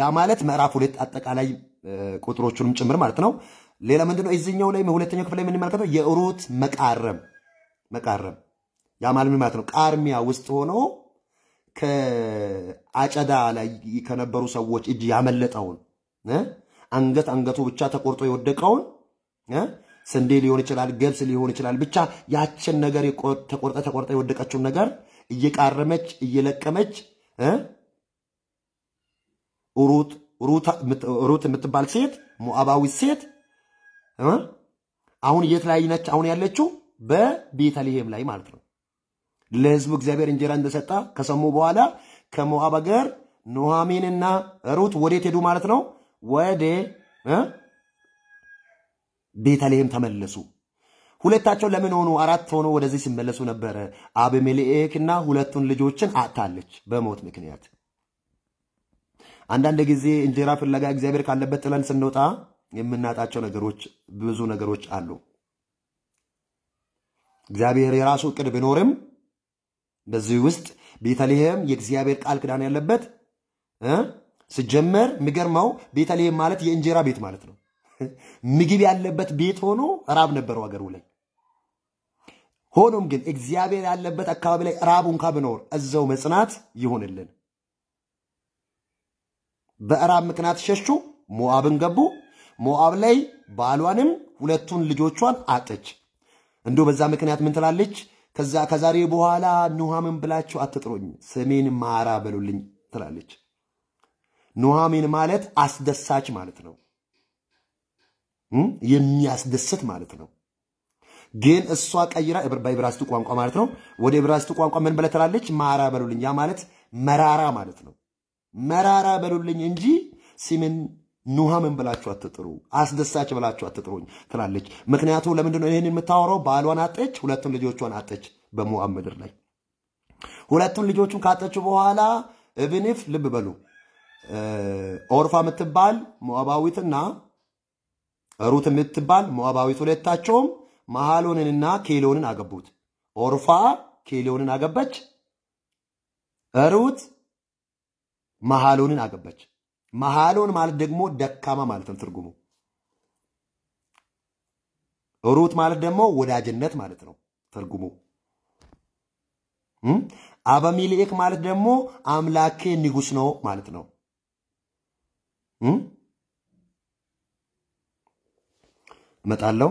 ያ ማለት ምዕራፍ ሁለት አጠቃላይ ቁጥሮቹንም ጭምር ማለት ነው። ሌላ ምንድነው? እዚኛው ላይ ሁለተኛው ክፍል ላይ የምንመለከተው የሩት መቃረም መቃረም ያ ማለት ምን ማለት ነው? ቃርሚያ ውስጥ ሆኖ ከአጨዳ ላይ ከነበሩ ሰዎች እጅ ያመለጠውን አንገት አንገቱ ብቻ ተቆርጦ የወደቀውን ስንዴ ሊሆን ይችላል፣ ገብስ ሊሆን ይችላል። ብቻ ያችን ነገር ተቆርጠ ተቆርጠ የወደቀችውን ነገር እየቃረመች እየለቀመች ሩት የምትባል ሴት ሞአባዊት ሴት አሁን የት ላይ ነች? አሁን ያለችው በቤተልሔም ላይ ማለት ነው። ለህዝቡ እግዚአብሔር እንጀራ እንደሰጣ ከሰሙ በኋላ ከሞዓብ ሀገር ኑሃሚንና ሩት ወዴት ሄዱ ማለት ነው? ወደ ቤተልሔም ተመለሱ። ሁለታቸው ለምን ሆኑ? አራት ሆኖ ወደዚህ ሲመለሱ ነበረ። አብሜሌክና ሁለቱን ልጆችን አጥታለች በሞት ምክንያት። አንዳንድ ጊዜ እንጀራ ፍለጋ እግዚአብሔር ካለበት ጥለን ስንወጣ የምናጣቸው ነገሮች ብዙ ነገሮች አሉ። እግዚአብሔር የራሱ እቅድ ቢኖርም በዚህ ውስጥ ቤተልሔም የእግዚአብሔር ቃል ክዳን ያለበት ስጀመር የሚገርመው ቤተልሔም ማለት የእንጀራ ቤት ማለት ነው። ምግብ ያለበት ቤት ሆኖ ራብ ነበረው አገሩ ላይ። ሆኖም ግን እግዚአብሔር ያለበት አካባቢ ላይ ራቡ እንኳ ብኖር እዛው መጽናት ይሆንልን። በእራብ ምክንያት ሸሹ፣ ሞአብን ገቡ፣ ሞአብ ላይ ባሏንም ሁለቱን ልጆቿን አጠች። እንዶ በዛ ምክንያት ምን ትላለች? ከዛ ከዛሬ በኋላ ኑሃምን ብላችሁ አትጥሩኝ፣ ስሜን ማራ በሉልኝ ትላለች። ኑሃሚን ማለት አስደሳች ማለት ነው፣ የሚያስደስት ማለት ነው። ግን እሷ ቀይራ በዕብራይስጡ ቋንቋ ማለት ነው። ወደ ዕብራይስጡ ቋንቋ ምን ብለ ትላለች? ማራ በሉልኝ። ያ ማለት መራራ ማለት ነው። መራራ በሉልኝ እንጂ ስሜን ኑሃምን ብላችሁ አትጥሩ፣ አስደሳች ብላችሁ አትጥሩኝ ትላለች። ምክንያቱ ለምንድን ነው የምታወረው የምታወራው? ባሏን አጠች፣ ሁለቱን ልጆቿን አጠች በሞዓብ ምድር ላይ። ሁለቱም ልጆቹን ካጠች በኋላ እብንፍ ልብ በሉ ኦርፋ የምትባል ሞዓባዊትና ሩት የምትባል ሞዓባዊት ሁለታቸውም መሃሎንንና ኬሎንን አገቡት። ኦርፋ ኬሎንን አገበች፣ ሩት መሃሎንን አገበች። መሃሎን ማለት ደግሞ ደካማ ማለት ነው ትርጉሙ። ሩት ማለት ደግሞ ወዳጅነት ማለት ነው ትርጉሙ። አበሚልኤክ ማለት ደግሞ አምላኬ ንጉስ ነው ማለት ነው። እመጣለሁ።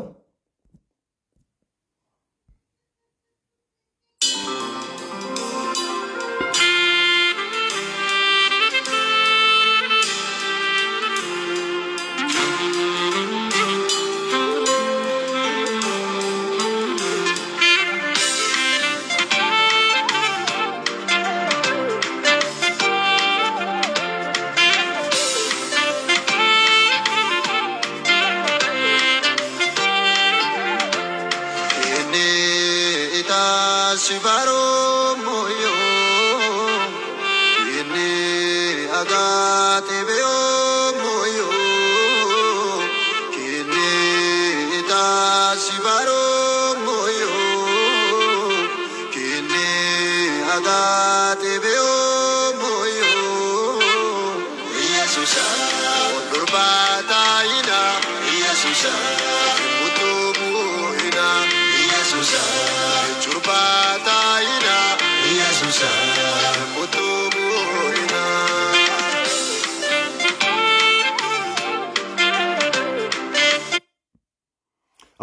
I got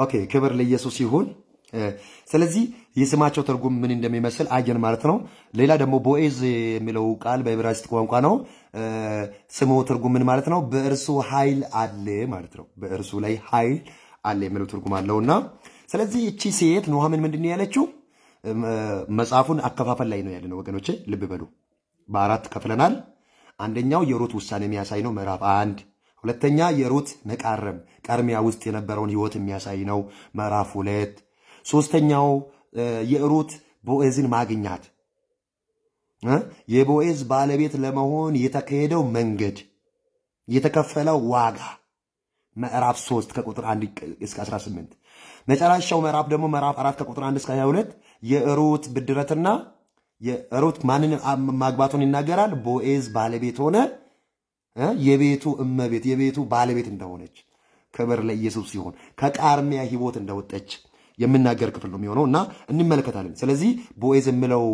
ኦኬ፣ ክብር ለኢየሱስ ይሁን። ስለዚህ የስማቸው ትርጉም ምን እንደሚመስል አየን ማለት ነው። ሌላ ደግሞ ቦኤዝ የሚለው ቃል በዕብራይስጥ ቋንቋ ነው። ስሙ ትርጉም ምን ማለት ነው? በእርሱ ኃይል አለ ማለት ነው። በእርሱ ላይ ኃይል አለ የሚለው ትርጉም አለውና ስለዚህ እቺ ሴት ምን ምንድን ያለችው መጽሐፉን አከፋፈል ላይ ነው ያለነው ወገኖቼ፣ ልብ በሉ። በአራት ከፍለናል። አንደኛው የሩት ውሳኔ የሚያሳይ ነው፣ ምዕራፍ አንድ ሁለተኛ የሩት መቃረብ ቀርሚያ ውስጥ የነበረውን ህይወት የሚያሳይ ነው። ምዕራፍ ሁለት ሶስተኛው የሩት ቦኤዝን ማግኛት የቦኤዝ ባለቤት ለመሆን የተካሄደው መንገድ የተከፈለው ዋጋ ምዕራፍ 3 ከቁጥር 1 እስከ 18 መጨረሻው ምዕራፍ ደግሞ ምዕራፍ 4 ከቁጥር 1 እስከ 22 የሩት ብድረትና የሩት ማንን ማግባቱን ይናገራል። ቦኤዝ ባለቤት ሆነ። የቤቱ እመቤት የቤቱ ባለቤት እንደሆነች ክብር ለኢየሱስ ሲሆን ከቃርሚያ ሕይወት እንደወጠች የምናገር ክፍል ነው የሚሆነው እና እንመለከታለን። ስለዚህ ቦኤዝ የሚለው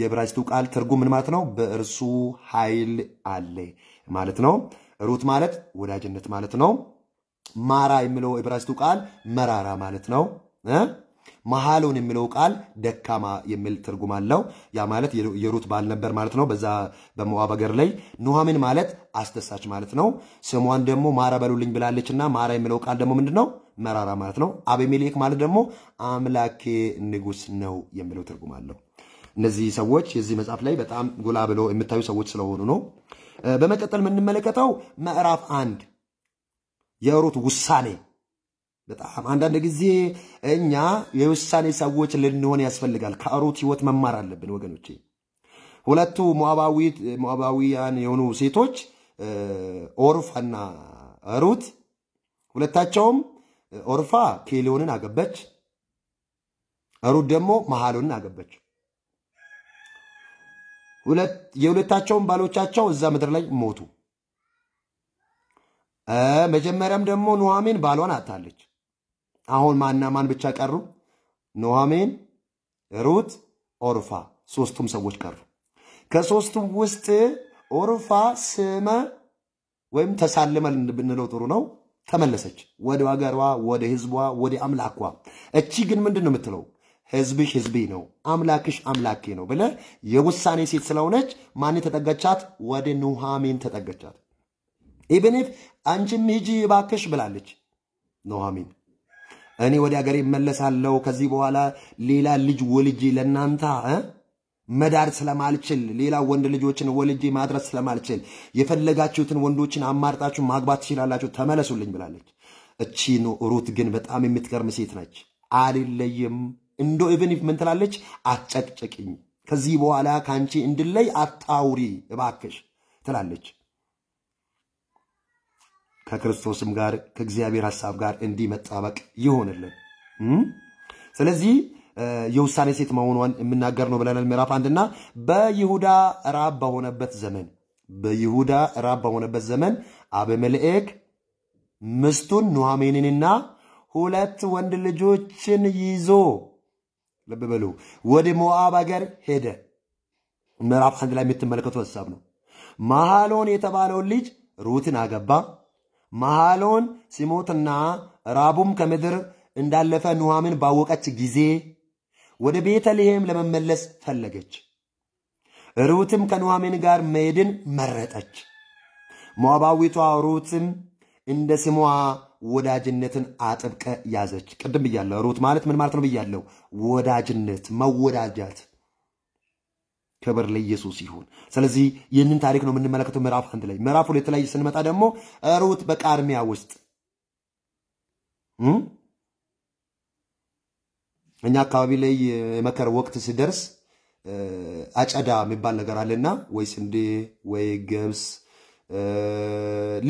የዕብራይስጡ ቃል ትርጉም ምን ማለት ነው? በእርሱ ኃይል አለ ማለት ነው። ሩት ማለት ወዳጅነት ማለት ነው። ማራ የሚለው የዕብራይስጡ ቃል መራራ ማለት ነው። መሃሉን የሚለው ቃል ደካማ የሚል ትርጉም አለው። ያ ማለት የሩት ባል ነበር ማለት ነው። በዛ በሞዓብ ሀገር ላይ ኑሃሚን ማለት አስደሳች ማለት ነው። ስሟን ደግሞ ማራ በሉልኝ ብላለች እና ማራ የሚለው ቃል ደግሞ ምንድን ነው? መራራ ማለት ነው። አቤሜሌክ ማለት ደግሞ አምላኬ ንጉሥ ነው የሚለው ትርጉም አለው። እነዚህ ሰዎች የዚህ መጽሐፍ ላይ በጣም ጎላ ብሎ የምታዩ ሰዎች ስለሆኑ ነው። በመቀጠል የምንመለከተው ምዕራፍ አንድ የሩት ውሳኔ በጣም አንዳንድ ጊዜ እኛ የውሳኔ ሰዎች ልንሆን ያስፈልጋል። ከሩት ህይወት መማር አለብን ወገኖቼ። ሁለቱ ሞዓባዊያን የሆኑ ሴቶች ኦርፋና ሩት ሁለታቸውም ኦርፋ ኬሊዮንን አገበች፣ ሩት ደግሞ መሃሎንን አገበች። የሁለታቸውን ባሎቻቸው እዛ ምድር ላይ ሞቱ። መጀመሪያም ደግሞ ኑሐሚን ባሏን አታለች። አሁን ማና ማን ብቻ ቀሩ? ኖሃሜን፣ ሩት፣ ኦርፋ ሶስቱም ሰዎች ቀሩ። ከሶስቱም ውስጥ ኦርፋ ስመ ወይም ተሳልመ ብንለው ጥሩ ነው። ተመለሰች ወደ ሀገሯ፣ ወደ ህዝቧ፣ ወደ አምላኳ። እቺ ግን ምንድን ነው የምትለው? ህዝብሽ ህዝቤ ነው፣ አምላክሽ አምላኬ ነው ብለ የውሳኔ ሴት ስለሆነች ማን ተጠገቻት? ወደ ኑሃሜን ተጠገቻት። ኢብን አንቺም ሂጂ እባክሽ ብላለች ኑሃሜን እኔ ወደ ሀገሬ እመለሳለሁ። ከዚህ በኋላ ሌላ ልጅ ወልጄ ለእናንተ መዳር ስለማልችል ሌላ ወንድ ልጆችን ወልጄ ማድረስ ስለማልችል የፈለጋችሁትን ወንዶችን አማርጣችሁ ማግባት ትችላላችሁ፣ ተመለሱልኝ ብላለች። እቺ ሩት ግን በጣም የምትገርም ሴት ነች። አልለይም እንዶ እብን ምን ትላለች? አጨቅጭቅኝ፣ ከዚህ በኋላ ከአንቺ እንድለይ አታውሪ እባክሽ ትላለች። ከክርስቶስም ጋር ከእግዚአብሔር ሀሳብ ጋር እንዲመጣበቅ ይሆንልን። ስለዚህ የውሳኔ ሴት መሆኗን የምናገር ነው ብለናል። ምዕራፍ አንድና በይሁዳ ራብ በሆነበት ዘመን በይሁዳ ራብ በሆነበት ዘመን አበመልኤክ ምስቱን ኑሐሚንንና ሁለት ወንድ ልጆችን ይዞ ልብ በሉ ወደ ሞዓብ ሀገር ሄደ። ምዕራፍ አንድ ላይ የምትመለከቱ ሀሳብ ነው። ማሃሎን የተባለውን ልጅ ሩትን አገባ። መሐሎን ሲሞትና ራቡም ከምድር እንዳለፈ ኑሃምን ባወቀች ጊዜ ወደ ቤተልሔም ለመመለስ ፈለገች። ሩትም ከኑሃሚን ጋር መሄድን መረጠች። ሞዓባዊቷ ሩትም እንደ ስሟ ወዳጅነትን አጥብቀ ያዘች። ቅድም ብያለሁ። ሩት ማለት ምን ማለት ነው ብያለሁ። ወዳጅነት፣ መወዳጃት ክብር ለኢየሱስ ይሁን። ስለዚህ ይህንን ታሪክ ነው የምንመለከተው ምዕራፍ አንድ ላይ። ምዕራፍ ሁለት ላይ ስንመጣ ደግሞ ሩት በቃርሚያ ውስጥ እኛ አካባቢ ላይ የመከር ወቅት ሲደርስ አጨዳ የሚባል ነገር አለና ወይ ስንዴ ወይ ገብስ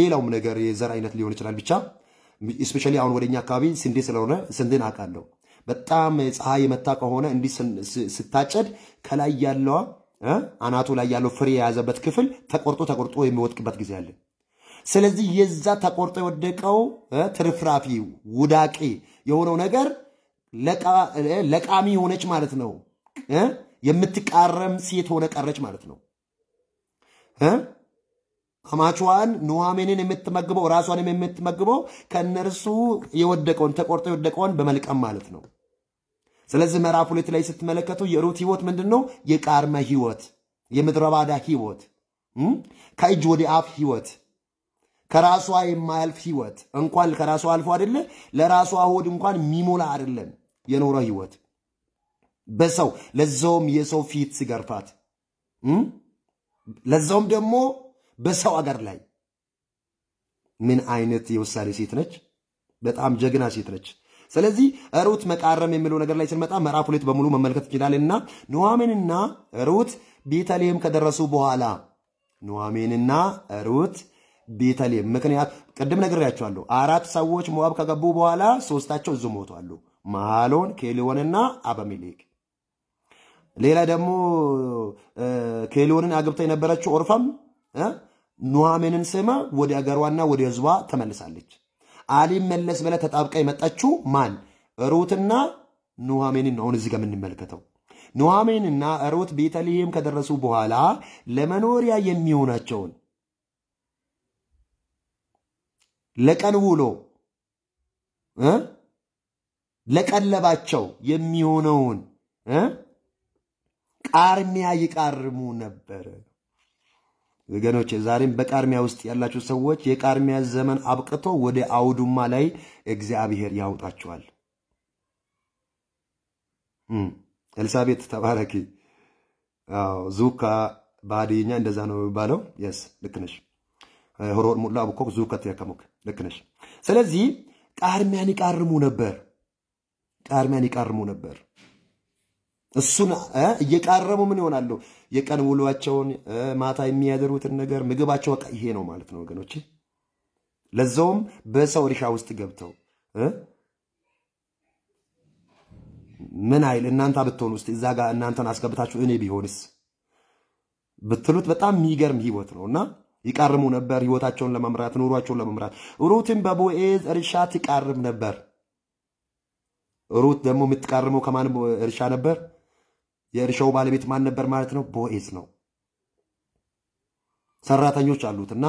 ሌላውም ነገር የዘር አይነት ሊሆን ይችላል። ብቻ ስፔሻሊ አሁን ወደኛ አካባቢ ስንዴ ስለሆነ ስንዴን አውቃለሁ። በጣም ፀሐይ የመታ ከሆነ እንዲህ ስታጨድ ከላይ ያለዋ አናቱ ላይ ያለው ፍሬ የያዘበት ክፍል ተቆርጦ ተቆርጦ የሚወድቅበት ጊዜ አለ። ስለዚህ የዛ ተቆርጦ የወደቀው ትርፍራፊ ውዳቂ የሆነው ነገር ለቃሚ ሆነች ማለት ነው። የምትቃረም ሴት ሆነ ቀረች ማለት ነው። አማቿን ኑሐሚንን የምትመግበው ራሷንም የምትመግበው ከእነርሱ የወደቀውን ተቆርጦ የወደቀውን በመልቀም ማለት ነው። ስለዚህ ምዕራፍ ሁለት ላይ ስትመለከቱ የሩት ህይወት ምንድን ነው? የቃርመ ህይወት፣ የምድረ ባዳ ህይወት፣ ከእጅ ወደ አፍ ህይወት፣ ከራሷ የማያልፍ ህይወት እንኳን ከራሷ አልፎ አይደለ ለራሷ ሆድ እንኳን የሚሞላ አይደለም የኖረ ህይወት በሰው ለዛውም የሰው ፊት ሲገርፋት ለዛውም ደግሞ በሰው አገር ላይ ምን አይነት የውሳኔ ሴት ነች? በጣም ጀግና ሴት ነች። ስለዚህ ሩት መቃረም የሚለው ነገር ላይ ስንመጣ ምዕራፍ ሁለት በሙሉ መመልከት እንችላለን እና ኖዋሜንና ሩት ቤተልሔም ከደረሱ በኋላ ኑሐሚንና ሩት ቤተልሔም ምክንያት ቅድም ነግሬያቸዋለሁ። አራት ሰዎች ሞዓብ ከገቡ በኋላ ሶስታቸው እዙ ሞቷሉ። ማሎን፣ ኬሊዮንና አበሚሌክ። ሌላ ደግሞ ኬሊዮንን አግብታ የነበረችው ኦርፋም ኖዋሜንን ስማ ወደ አገሯና ወደ ህዝቧ ተመልሳለች። አሊመለስ ብላ ተጣብቃ የመጣችው ማን? ሩትና ኑሃሜንን ነው። አሁን እዚህ ጋር የምንመለከተው ኑሃሜንና ሩት ቤተልሔም ከደረሱ በኋላ ለመኖሪያ የሚሆናቸውን ለቀን ውሎ ለቀለባቸው የሚሆነውን ቃርሚያ ይቃርሙ ነበር። ወገኖች ዛሬም በቃርሚያ ውስጥ ያላችሁ ሰዎች የቃርሚያ ዘመን አብቅቶ ወደ አውዱማ ላይ እግዚአብሔር ያውጣችኋል። ኤልሳቤት ተባረኪ። ዙካ በሀዲይኛ እንደዛ ነው የሚባለው። የስ ልክ ነሽ። ሆሮር ሙላ ብኮ ዙከት ያከሙክ ልክ ነሽ። ስለዚህ ቃርሚያን ይቃርሙ ነበር። ቃርሚያን ይቃርሙ ነበር። እሱን እየቃረሙ ምን ይሆናሉ? የቀን ውሏቸውን ማታ የሚያደሩትን ነገር ምግባቸው በቃ ይሄ ነው ማለት ነው ወገኖች። ለዛውም በሰው እርሻ ውስጥ ገብተው ምን አይል እናንተ ብትሆኑ ውስጥ እዛ ጋር እናንተን አስገብታችሁ እኔ ቢሆንስ ብትሉት በጣም የሚገርም ህይወት ነው እና ይቃርሙ ነበር ህይወታቸውን ለመምራት ኑሯቸውን ለመምራት። ሩትን በቦኤዝ እርሻ ትቃርም ነበር። ሩት ደግሞ የምትቃርመው ከማንም እርሻ ነበር? የእርሻው ባለቤት ማን ነበር ማለት ነው? ቦኤዝ ነው። ሰራተኞች አሉት እና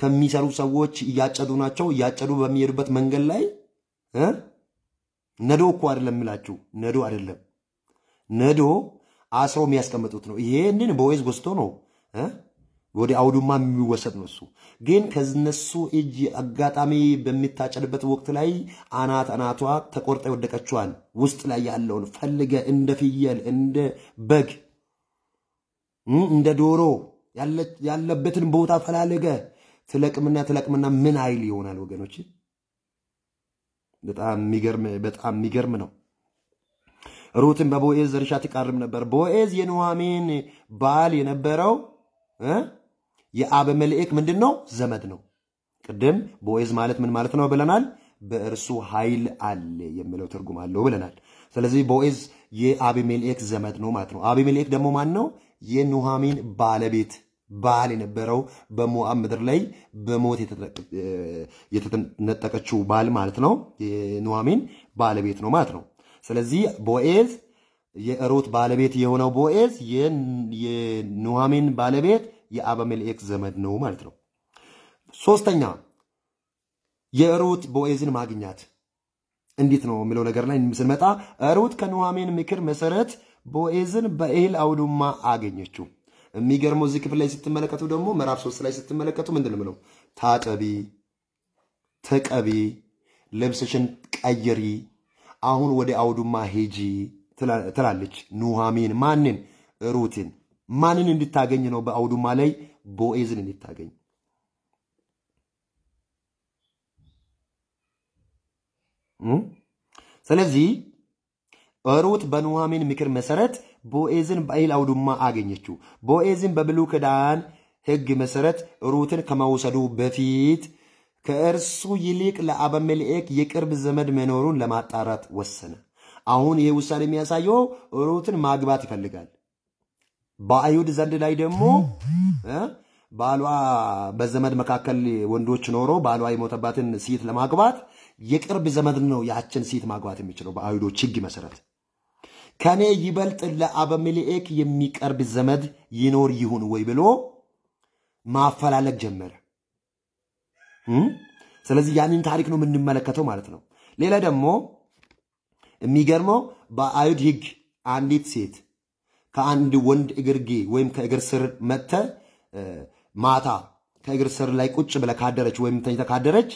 ከሚሰሩ ሰዎች እያጨዱ ናቸው። እያጨዱ በሚሄዱበት መንገድ ላይ ነዶ እኮ አይደለም የምላችሁ፣ ነዶ አይደለም። ነዶ አስሮ የሚያስቀምጡት ነው። ይሄንን ቦዔዝ ወስዶ ነው ወደ አውዱማ የሚወሰድ ነው። እሱ ግን ከነሱ እጅ አጋጣሚ በሚታጨድበት ወቅት ላይ አናት አናቷ ተቆርጣ የወደቀችዋን ውስጥ ላይ ያለውን ፈልገ እንደ ፍየል፣ እንደ በግ፣ እንደ ዶሮ ያለበትን ቦታ ፈላለገ ትለቅምና ትለቅምና ምን አይል ይሆናል ወገኖች። በጣም የሚገርም ነው። ሩትን በቦኤዝ እርሻ ትቃርም ነበር። ቦኤዝ የኑሃሜን ባል የነበረው የአበ መልእክ ምንድን ነው? ዘመድ ነው። ቅድም ቦኤዝ ማለት ምን ማለት ነው ብለናል። በእርሱ ኃይል አለ የሚለው ትርጉም አለው ብለናል። ስለዚህ ቦዔዝ የአቢሜሌክ ዘመድ ነው ማለት ነው። አቢሜሌክ ደግሞ ማን ነው? የኑሃሚን ባለቤት ባል የነበረው በሞአብ ምድር ላይ በሞት የተነጠቀችው ባል ማለት ነው። የኑሃሚን ባለቤት ነው ማለት ነው። ስለዚህ ቦኤዝ የሩት ባለቤት የሆነው ቦኤዝ የኑሃሚን ባለቤት የአበሜሌክ ዘመድ ነው ማለት ነው። ሶስተኛ የሩት ቦኤዝን ማግኛት እንዴት ነው የሚለው ነገር ላይ ስንመጣ ሩት ከኑኃሚን ምክር መሰረት ቦኤዝን በእህል አውድማ አገኘችው። የሚገርመው እዚህ ክፍል ላይ ስትመለከቱ ደግሞ ምዕራፍ ሶስት ላይ ስትመለከቱ ምንድን ነው ታጠቢ፣ ተቀቢ፣ ልብስሽን ቀይሪ፣ አሁን ወደ አውድማ ሄጂ ትላለች ኑኃሚን ማንን? ሩትን ማንን እንድታገኝ ነው? በአውዱማ ላይ ቦኤዝን እንድታገኝ ስለዚህ ሩት በኑዋሚን ምክር መሰረት ቦኤዝን በኢል አውዱማ አገኘችው። ቦኤዝን በብሉይ ኪዳን ሕግ መሰረት ሩትን ከመውሰዱ በፊት ከእርሱ ይልቅ ለአበሜሌክ የቅርብ ዘመድ መኖሩን ለማጣራት ወሰነ። አሁን ይህ ውሳኔ የሚያሳየው ሩትን ማግባት ይፈልጋል። በአይሁድ ዘንድ ላይ ደግሞ ባሏ በዘመድ መካከል ወንዶች ኖሮ ባሏ የሞተባትን ሴት ለማግባት የቅርብ ዘመድ ነው ያችን ሴት ማግባት የሚችለው በአይሁዶች ሕግ መሰረት። ከኔ ይበልጥ ለአበሜሌክ የሚቀርብ ዘመድ ይኖር ይሁን ወይ ብሎ ማፈላለግ ጀመረ። ስለዚህ ያንን ታሪክ ነው የምንመለከተው ማለት ነው። ሌላ ደግሞ የሚገርመው በአይሁድ ሕግ አንዲት ሴት ከአንድ ወንድ እግርጌ ወይም ከእግር ስር መጥተ ማታ ከእግር ስር ላይ ቁጭ ብለ ካደረች ወይም ተኝተ ካደረች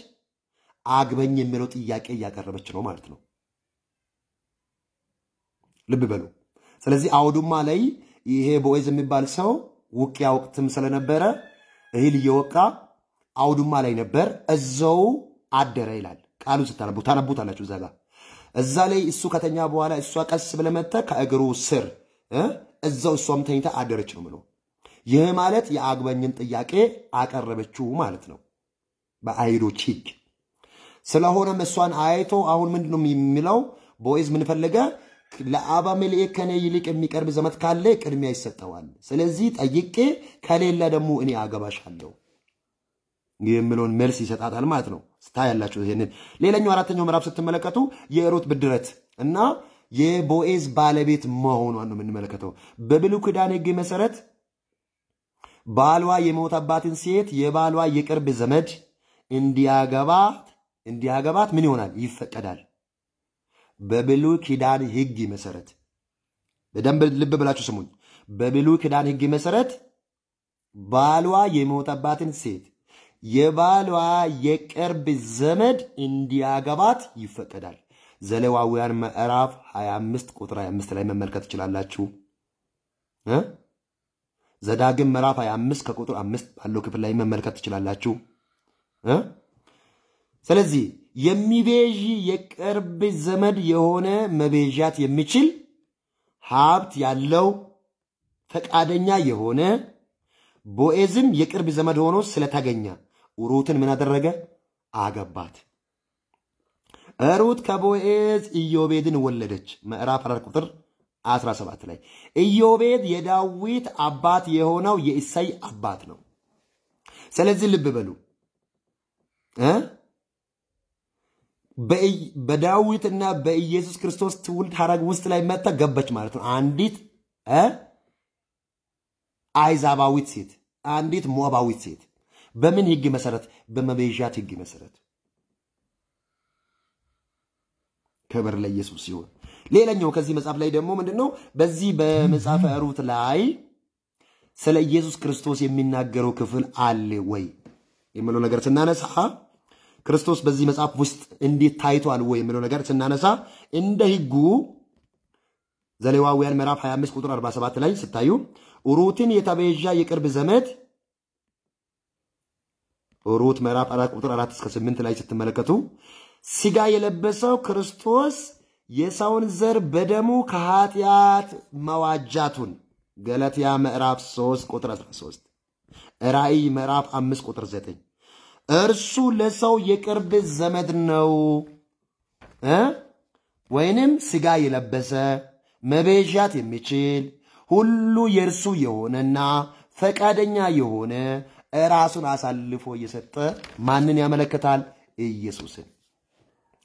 አግበኝ የሚለው ጥያቄ እያቀረበች ነው ማለት ነው። ልብ በሉ። ስለዚህ አውዱማ ላይ ይሄ ቦዔዝ የሚባል ሰው ውቅያ ወቅትም ስለነበረ እህል እየወቃ አውዱማ ላይ ነበር። እዘው አደረ ይላል ቃሉ ስታነቡ ታነቡታላችሁ። እዛ እዛ ላይ እሱ ከተኛ በኋላ እሷ ቀስ ብለመተ ከእግሩ ስር እዛው እሷም ተኝታ አደረች ነው ምለው። ይህ ማለት የአግበኝን ጥያቄ አቀረበችው ማለት ነው በአይሁዶች ህግ። ስለሆነም እሷን አይቶ አሁን ምንድን ነው የሚለው ቦይዝ ምንፈለገ ለአባሜሌክ ከኔ ይልቅ የሚቀርብ ዘመድ ካለ ቅድሚያ ይሰጠዋል። ስለዚህ ጠይቄ ከሌለ ደግሞ እኔ አገባሻለሁ የምለውን መልስ ይሰጣታል ማለት ነው። ስታያላችሁ ይህንን። ሌላኛው አራተኛው ምዕራፍ ስትመለከቱ የሩት ብድረት እና የቦኤዝ ባለቤት መሆኗን ነው የምንመለከተው። በብሉይ ኪዳን ሕግ መሰረት ባሏ የሞተባትን ሴት የባሏ የቅርብ ዘመድ እንዲያገባት እንዲያገባት ምን ይሆናል? ይፈቀዳል። በብሉይ ኪዳን ሕግ መሰረት በደንብ ልብ ብላችሁ ስሙኝ። በብሉይ ኪዳን ሕግ መሰረት ባሏ የሞተባትን ሴት የባሏ የቅርብ ዘመድ እንዲያገባት ይፈቀዳል። ዘሌዋውያን ምዕራፍ 25 ቁጥር 25 ላይ መመልከት ትችላላችሁ። ዘዳግም ምዕራፍ 25 ከቁጥር 5 ባለው ክፍል ላይ መመልከት ትችላላችሁ። ስለዚህ የሚቤዥ የቅርብ ዘመድ የሆነ መቤዣት የሚችል ሀብት ያለው ፈቃደኛ የሆነ ቦኤዝም የቅርብ ዘመድ ሆኖ ስለተገኘ ሩትን ምን አደረገ? አገባት። ሩት ከቦኤዝ ኢዮቤድን ወለደች። ምዕራፍ 4 ቁጥር 17 ላይ ኢዮቤድ የዳዊት አባት የሆነው የኢሳይ አባት ነው። ስለዚህ ልብ በሉ በዳዊት በዳዊትና በኢየሱስ ክርስቶስ ትውልድ ሀረግ ውስጥ ላይ መጥታ ገባች ማለት ነው። አንዲት አይዛባዊት ሴት፣ አንዲት ሞባዊት ሴት በምን ህግ መሰረት? በመቤዣት ህግ መሰረት ክብር ለኢየሱስ ይሁን። ሌላኛው ከዚህ መጽሐፍ ላይ ደግሞ ምንድነው? በዚህ በመጽሐፈ ሩት ላይ ስለ ኢየሱስ ክርስቶስ የሚናገረው ክፍል አለ ወይ የሚለው ነገር ስናነሳ ክርስቶስ በዚህ መጽሐፍ ውስጥ እንዴት ታይቷል ወይ የሚለው ነገር ስናነሳ እንደ ሕጉ ዘሌዋውያን ምዕራፍ 25 ቁጥር 47 ላይ ስታዩ ሩትን የተቤዣ የቅርብ ዘመድ ሩት ምዕራፍ 4 ቁጥር 4 እስከ 8 ላይ ስትመለከቱ ስጋ የለበሰው ክርስቶስ የሰውን ዘር በደሙ ከኃጢአት መዋጃቱን ገለትያ ምዕራፍ 3 ቁጥር 13 ራእይ ምዕራፍ 5 ቁጥር 9 እርሱ ለሰው የቅርብ ዘመድ ነው እ ወይንም ስጋ የለበሰ መቤዣት የሚችል ሁሉ የእርሱ የሆነና ፈቃደኛ የሆነ ራሱን አሳልፎ እየሰጠ ማንን ያመለክታል? ኢየሱስን።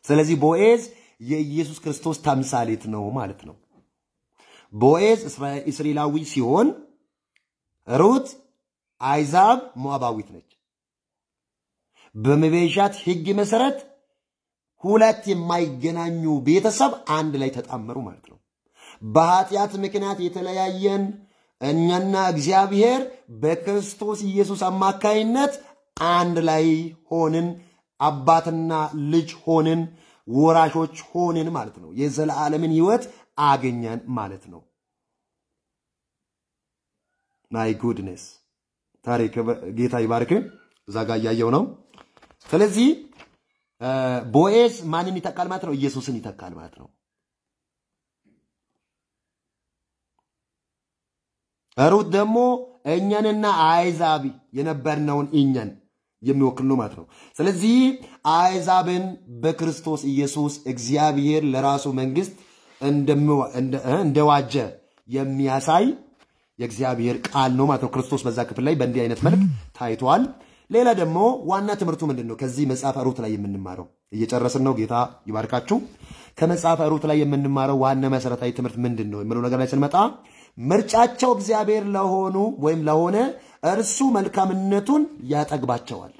ስለዚህ ቦኤዝ የኢየሱስ ክርስቶስ ተምሳሌት ነው ማለት ነው። ቦኤዝ እስራኤላዊ ሲሆን ሩት አይዛብ ሞዓባዊት ነች። በመቤዣት ህግ መሰረት ሁለት የማይገናኙ ቤተሰብ አንድ ላይ ተጣመሩ ማለት ነው። በኃጢአት ምክንያት የተለያየን እኛና እግዚአብሔር በክርስቶስ ኢየሱስ አማካይነት አንድ ላይ ሆንን። አባትና ልጅ ሆንን፣ ወራሾች ሆንን ማለት ነው። የዘላለምን ህይወት አገኘን ማለት ነው። ማይ ጉድነስ ታሪክ ጌታ ይባርክ። እዛ ጋር እያየው ነው። ስለዚህ ቦኤዝ ማንን ይተካል ማለት ነው? ኢየሱስን ይተካል ማለት ነው። ሩት ደግሞ እኛንና አይዛብ የነበርነውን እኛን የሚወክል ነው ማለት ነው። ስለዚህ አሕዛብን በክርስቶስ ኢየሱስ እግዚአብሔር ለራሱ መንግስት እንደዋጀ የሚያሳይ የእግዚአብሔር ቃል ነው ማለት ነው። ክርስቶስ በዛ ክፍል ላይ በእንዲህ አይነት መልክ ታይቷል። ሌላ ደግሞ ዋና ትምህርቱ ምንድን ነው? ከዚህ መጽሐፈ ሩት ላይ የምንማረው እየጨረስን ነው። ጌታ ይባርካችሁ። ከመጽሐፈ ሩት ላይ የምንማረው ዋና መሰረታዊ ትምህርት ምንድን ነው የምለው ነገር ላይ ስንመጣ ምርጫቸው እግዚአብሔር ለሆኑ ወይም ለሆነ እርሱ መልካምነቱን ያጠግባቸዋል።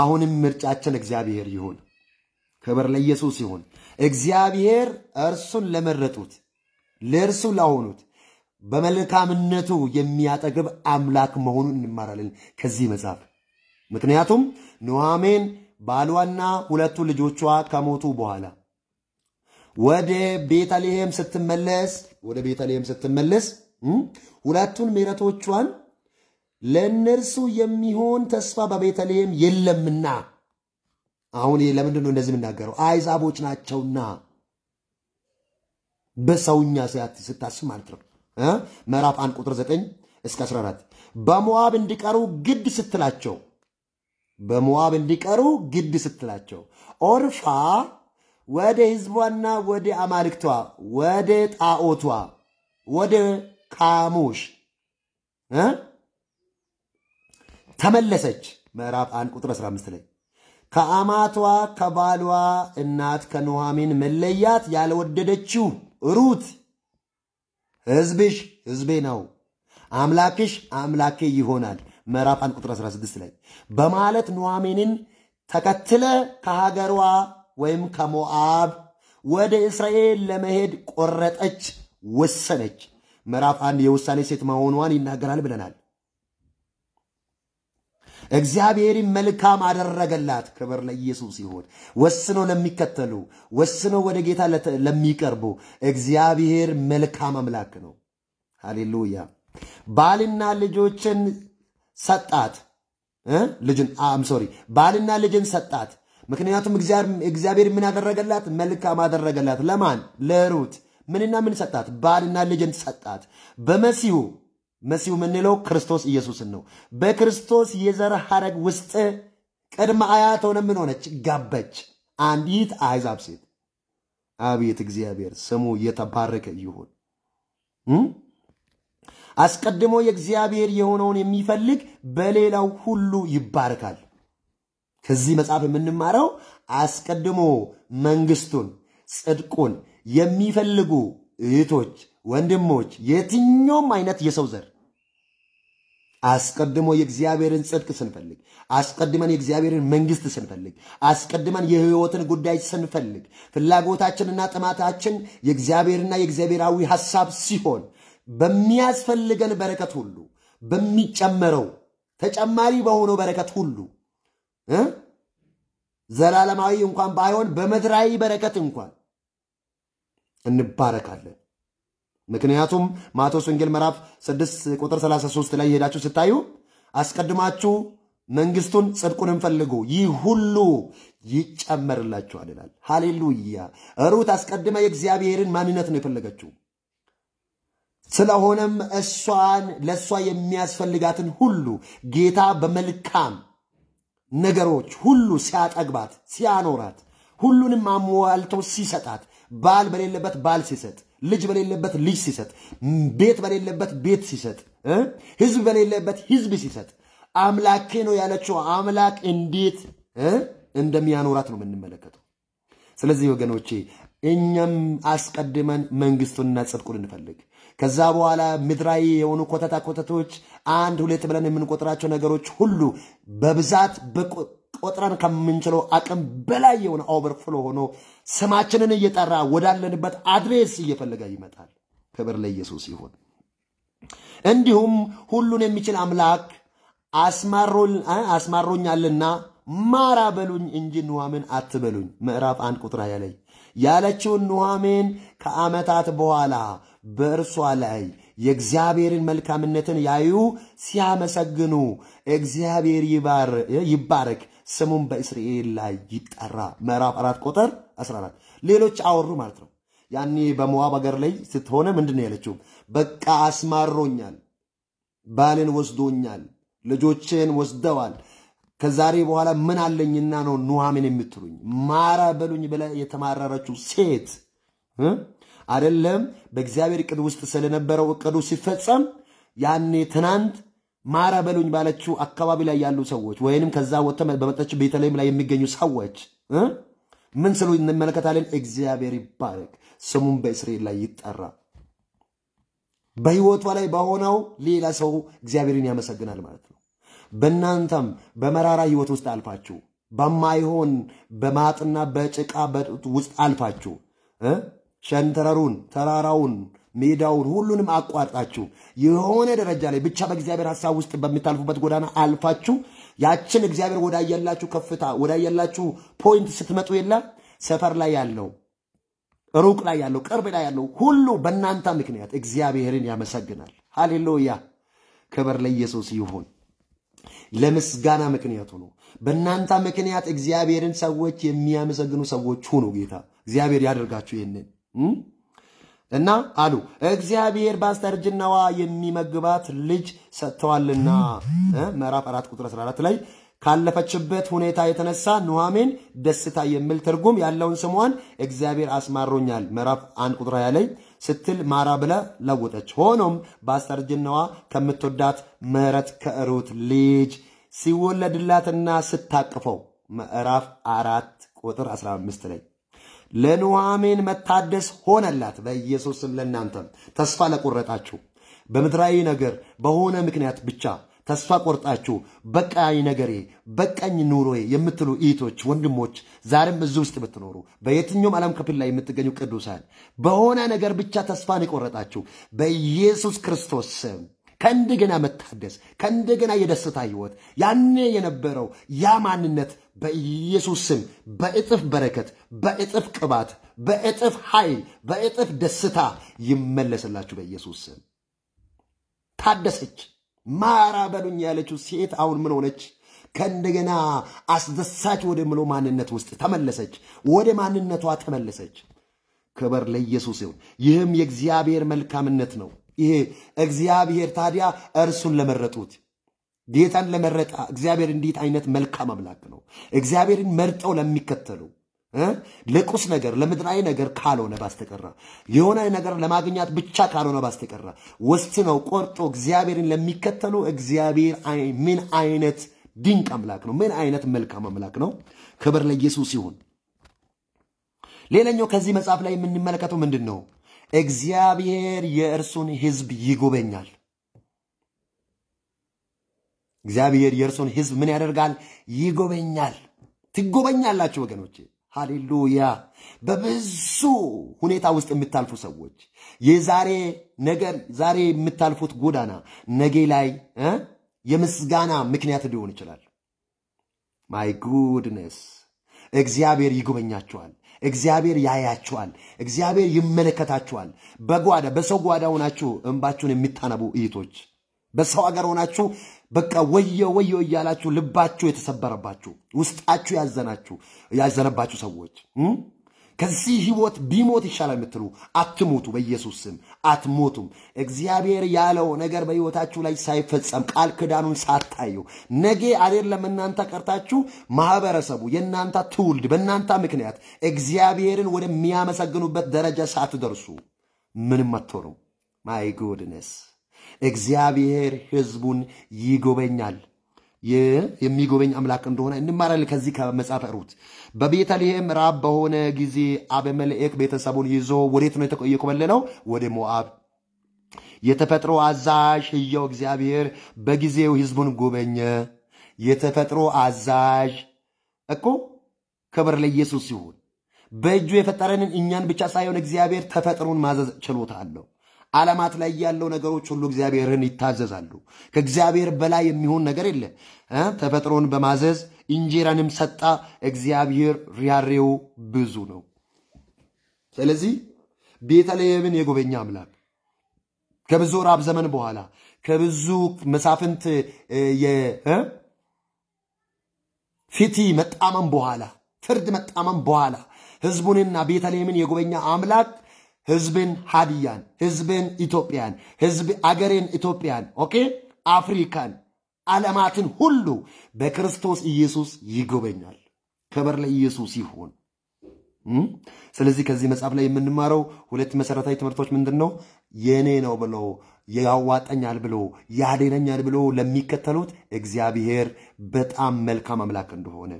አሁንም ምርጫችን እግዚአብሔር ይሁን። ክብር ለኢየሱስ ይሁን። እግዚአብሔር እርሱን ለመረጡት ለእርሱ ላሆኑት በመልካምነቱ የሚያጠግብ አምላክ መሆኑን እንማራለን ከዚህ መጽሐፍ። ምክንያቱም ኑሐሚን ባሏና ሁለቱ ልጆቿ ከሞቱ በኋላ ወደ ቤተልሔም ስትመለስ ወደ ቤተልሔም ስትመለስ ሁለቱን ምሕረቶቿን ለእነርሱ የሚሆን ተስፋ በቤተልሔም የለምና። አሁን ለምንድን ነው እንደዚህ የምናገረው? አይዛቦች ናቸውና በሰውኛ ስታስብ ማለት ነው። ምዕራፍ 1 ቁጥር 9 እስከ 14 በሞዓብ እንዲቀሩ ግድ ስትላቸው በሞዓብ እንዲቀሩ ግድ ስትላቸው ኦርፋ ወደ ህዝቧና ወደ አማልክቷ ወደ ጣዖቷ ወደ ካሙሽ ተመለሰች። ምዕራፍ 1 ቁጥር 15 ላይ ከአማቷ ከባሏ እናት ከኑኃሚን መለያት ያልወደደችው ሩት ህዝብሽ ህዝቤ ነው፣ አምላክሽ አምላኬ ይሆናል ምዕራፍ 1 ቁጥር 16 ላይ በማለት ኑኃሚንን ተከትለ ከሀገሯ ወይም ከሞአብ ወደ እስራኤል ለመሄድ ቆረጠች፣ ወሰነች። ምዕራፍ አንድ የውሳኔ ሴት መሆኗን ይናገራል ብለናል። እግዚአብሔር መልካም አደረገላት። ክብር ለኢየሱስ ይሁን። ወስኖ ለሚከተሉ ወስኖ ወደ ጌታ ለሚቀርቡ እግዚአብሔር መልካም አምላክ ነው። ሃሌሉያ። ባልና ልጆችን ሰጣት። ልጅን አም ሶሪ ባልና ልጅን ሰጣት። ምክንያቱም እግዚአብሔር ምን አደረገላት? መልካም አደረገላት። ለማን? ለሩት ምንና ምን ሰጣት? ባልና ልጅን ሰጣት። በመሲሁ መሲሁ የምንለው ክርስቶስ ኢየሱስን ነው። በክርስቶስ የዘር ሐረግ ውስጥ ቅድመ አያት ሆነ ምን ሆነች? ጋበች። አንዲት አሕዛብ ሴት። አቤት እግዚአብሔር ስሙ የተባረከ ይሁን። አስቀድሞ የእግዚአብሔር የሆነውን የሚፈልግ በሌላው ሁሉ ይባረካል። ከዚህ መጽሐፍ የምንማረው አስቀድሞ መንግስቱን፣ ጽድቁን የሚፈልጉ እህቶች፣ ወንድሞች፣ የትኛውም አይነት የሰው ዘር አስቀድሞ የእግዚአብሔርን ጽድቅ ስንፈልግ፣ አስቀድመን የእግዚአብሔርን መንግስት ስንፈልግ፣ አስቀድመን የህይወትን ጉዳይ ስንፈልግ፣ ፍላጎታችንና ጥማታችን የእግዚአብሔርና የእግዚአብሔራዊ ሐሳብ ሲሆን በሚያስፈልገን በረከት ሁሉ በሚጨመረው ተጨማሪ በሆነው በረከት ሁሉ ዘላለማዊ እንኳን ባይሆን በምድራዊ በረከት እንኳን እንባረካለን። ምክንያቱም ማቴዎስ ወንጌል ምዕራፍ 6 ቁጥር 33 ላይ ሄዳችሁ ስታዩ አስቀድማችሁ መንግስቱን ጽድቁንም ፈልጉ ይህ ሁሉ ይጨመርላችኋል ይላል። ሃሌሉያ። ሩት አስቀድማ የእግዚአብሔርን ማንነት ነው የፈለገችው። ስለሆነም እሷን ለእሷ የሚያስፈልጋትን ሁሉ ጌታ በመልካም ነገሮች ሁሉ ሲያጠግባት፣ ሲያኖራት፣ ሁሉንም አሟልቶ ሲሰጣት ባል በሌለበት ባል ሲሰጥ፣ ልጅ በሌለበት ልጅ ሲሰጥ፣ ቤት በሌለበት ቤት ሲሰጥ፣ ህዝብ በሌለበት ህዝብ ሲሰጥ አምላኬ ነው ያለችው አምላክ እንዴት እንደሚያኖራት ነው የምንመለከተው። ስለዚህ ወገኖቼ እኛም አስቀድመን መንግስቱንና ጽድቁን እንፈልግ። ከዛ በኋላ ምድራዊ የሆኑ ኮተታ ኮተቶች አንድ ሁለት ብለን የምንቆጥራቸው ነገሮች ሁሉ በብዛት ቆጥረን ከምንችለው አቅም በላይ የሆነ ኦቨርፍሎ ሆኖ ስማችንን እየጠራ ወዳለንበት አድሬስ እየፈለገ ይመጣል። ክብር ለኢየሱስ ይሁን። እንዲሁም ሁሉን የሚችል አምላክ አስማሮኛልና ማራ በሉኝ እንጂ ኑሃሜን አትበሉኝ። ምዕራፍ አንድ ቁጥር ሃያ ላይ ያለችውን ኑሃሜን ከዓመታት በኋላ በእርሷ ላይ የእግዚአብሔርን መልካምነትን ያዩ ሲያመሰግኑ እግዚአብሔር ይባረክ ስሙም በእስራኤል ላይ ይጠራ። ምዕራፍ አራት ቁጥር 14 ሌሎች አወሩ ማለት ነው። ያኔ በሞዓብ ሀገር ላይ ስትሆነ ምንድን ነው ያለችው? በቃ አስማሮኛል፣ ባልን ወስዶኛል፣ ልጆችን ወስደዋል። ከዛሬ በኋላ ምን አለኝና ነው ኑሃሚን የምትሉኝ? ማራ በሉኝ ብለ የተማረረችው ሴት አይደለም። በእግዚአብሔር እቅድ ውስጥ ስለነበረው እቅዱ ሲፈጸም ያኔ ትናንት ማረ በሉኝ ባለችው አካባቢ ላይ ያሉ ሰዎች ወይንም ከዛ ወጥተ በመጣች ቤተልሔም ላይ የሚገኙ ሰዎች ምን ስሉ እንመለከታለን። እግዚአብሔር ይባረክ፣ ስሙን በእስራኤል ላይ ይጠራ። በህይወቷ ላይ በሆነው ሌላ ሰው እግዚአብሔርን ያመሰግናል ማለት ነው። በእናንተም በመራራ ህይወት ውስጥ አልፋችሁ በማይሆን በማጥና በጭቃ ውስጥ አልፋችሁ ሸንተረሩን ተራራውን ሜዳውን ሁሉንም አቋርጣችሁ የሆነ ደረጃ ላይ ብቻ በእግዚአብሔር ሀሳብ ውስጥ በምታልፉበት ጎዳና አልፋችሁ ያችን እግዚአብሔር ወዳየላችሁ ከፍታ ወዳየላችሁ ፖይንት ስትመጡ የለ ሰፈር ላይ ያለው ሩቅ ላይ ያለው ቅርብ ላይ ያለው ሁሉ በእናንተ ምክንያት እግዚአብሔርን ያመሰግናል። ሃሌሉያ! ክብር ለኢየሱስ ይሁን። ለምስጋና ምክንያቱ ነው በእናንተ ምክንያት እግዚአብሔርን ሰዎች የሚያመሰግኑ ሰዎች ሁኑ። ጌታ እግዚአብሔር ያደርጋችሁ ይህንን እና አሉ እግዚአብሔር በአስተርጅናዋ የሚመግባት ልጅ ሰጥተዋልና ምዕራፍ 4 ቁጥር 14 ላይ ካለፈችበት ሁኔታ የተነሳ ኑሐሜን ደስታ የሚል ትርጉም ያለውን ስሟን እግዚአብሔር አስማሮኛል ምዕራፍ 1 ቁጥር 20 ላይ ስትል ማራ ብለ ለወጠች። ሆኖም በአስተርጅናዋ ከምትወዳት ምሕረት ከሩት ልጅ ሲወለድላትና ስታቅፈው ምዕራፍ 4 ቁጥር 15 ላይ ለኑኃሚን መታደስ ሆነላት። በኢየሱስም ለእናንተም ተስፋ ለቆረጣችሁ በምድራዊ ነገር በሆነ ምክንያት ብቻ ተስፋ ቆርጣችሁ በቃኝ ነገሬ በቃኝ ኑሮዬ የምትሉ እህቶች፣ ወንድሞች ዛሬም እዚህ ውስጥ ብትኖሩ በየትኛውም ዓለም ክፍል ላይ የምትገኙ ቅዱሳን በሆነ ነገር ብቻ ተስፋን የቆረጣችሁ በኢየሱስ ክርስቶስ ስም ከእንደገና መታደስ፣ ከእንደገና የደስታ ህይወት፣ ያኔ የነበረው ያ ማንነት በኢየሱስ ስም በእጥፍ በረከት፣ በእጥፍ ቅባት፣ በእጥፍ ኃይል፣ በእጥፍ ደስታ ይመለስላችሁ በኢየሱስ ስም። ታደሰች። ማራ በሉኝ ያለችው ሴት አሁን ምን ሆነች? ከእንደገና አስደሳች ወደ ምሎ ማንነት ውስጥ ተመለሰች። ወደ ማንነቷ ተመለሰች። ክብር ለኢየሱስ ይሁን። ይህም የእግዚአብሔር መልካምነት ነው። ይሄ እግዚአብሔር ታዲያ እርሱን ለመረጡት ጌታን ለመረጣ እግዚአብሔር እንዴት አይነት መልካም አምላክ ነው! እግዚአብሔርን መርጠው ለሚከተሉ ለቁስ ነገር ለምድራዊ ነገር ካልሆነ ባስተቀረ የሆነ ነገር ለማግኛት ብቻ ካልሆነ ባስተቀረ ነው ቆርጦ እግዚአብሔርን ለሚከተሉ እግዚአብሔር ምን አይነት ድንቅ አምላክ ነው! ምን አይነት መልካም አምላክ ነው! ክብር ለኢየሱስ ይሁን። ሌላኛው ከዚህ መጽሐፍ ላይ የምንመለከተው ምንድን ነው? እግዚአብሔር የእርሱን ህዝብ ይጎበኛል። እግዚአብሔር የእርሱን ህዝብ ምን ያደርጋል? ይጎበኛል። ትጎበኛላችሁ ወገኖቼ። ሃሌሉያ። በብዙ ሁኔታ ውስጥ የምታልፉ ሰዎች የዛሬ ነገር ዛሬ የምታልፉት ጎዳና ነገ ላይ የምስጋና ምክንያት ሊሆን ይችላል። ማይ ጉድነስ እግዚአብሔር ይጎበኛችኋል። እግዚአብሔር ያያችኋል። እግዚአብሔር ይመለከታችኋል። በጓዳ በሰው ጓዳ ሆናችሁ እንባችሁን የሚታነቡ እይቶች፣ በሰው ሀገር ሆናችሁ በቃ ወየ ወየ እያላችሁ ልባችሁ የተሰበረባችሁ ውስጣችሁ ያዘናችሁ ያዘነባችሁ ሰዎች ከዚህ ህይወት ቢሞት ይሻላል የምትሉ አትሙቱ። በኢየሱስ ስም አትሞቱም። እግዚአብሔር ያለው ነገር በሕይወታችሁ ላይ ሳይፈጸም ቃል ክዳኑን ሳታዩ ነገ አይደለም እናንተ ቀርታችሁ ማህበረሰቡ፣ የእናንተ ትውልድ በእናንተ ምክንያት እግዚአብሔርን ወደሚያመሰግኑበት ደረጃ ሳትደርሱ ምንም አትሆኑም። ማይ ጉድነስ እግዚአብሔር ህዝቡን ይጎበኛል። የሚጎበኝ አምላክ እንደሆነ እንማራለን ከዚህ ከመጽሐፈ ሩት። በቤተልሔም ራብ በሆነ ጊዜ አበመልኤክ ቤተሰቡን ይዞ ወዴት ነው የኮበለለው? ወደ ሞአብ። የተፈጥሮ አዛዥ ሕያው እግዚአብሔር በጊዜው ህዝቡን ጎበኘ። የተፈጥሮ አዛዥ እኮ ክብር ለኢየሱስ ይሁን። በእጁ የፈጠረንን እኛን ብቻ ሳይሆን እግዚአብሔር ተፈጥሮን ማዘዝ ችሎታ አለው። ዓለማት ላይ ያለው ነገሮች ሁሉ እግዚአብሔርን ይታዘዛሉ። ከእግዚአብሔር በላይ የሚሆን ነገር የለ። ተፈጥሮን በማዘዝ እንጀራንም ሰጣ። እግዚአብሔር ሪያሬው ብዙ ነው። ስለዚህ ቤተልሔምን የጎበኛ አምላክ ከብዙ ራብ ዘመን በኋላ ከብዙ መሳፍንት ፊቲ መጣመም በኋላ ፍርድ መጣመም በኋላ ህዝቡንና ቤተልሔምን የጎበኛ አምላክ ህዝብን ሀዲያን፣ ህዝብን ኢትዮጵያን፣ ህዝብ አገሬን ኢትዮጵያን፣ ኦኬ አፍሪካን፣ ዓለማትን ሁሉ በክርስቶስ ኢየሱስ ይጎበኛል። ክብር ለኢየሱስ ይሁን። ስለዚህ ከዚህ መጽሐፍ ላይ የምንማረው ሁለት መሰረታዊ ትምህርቶች ምንድን ነው? የእኔ ነው ብሎ ያዋጠኛል ብሎ ያደነኛል ብሎ ለሚከተሉት እግዚአብሔር በጣም መልካም አምላክ እንደሆነ፣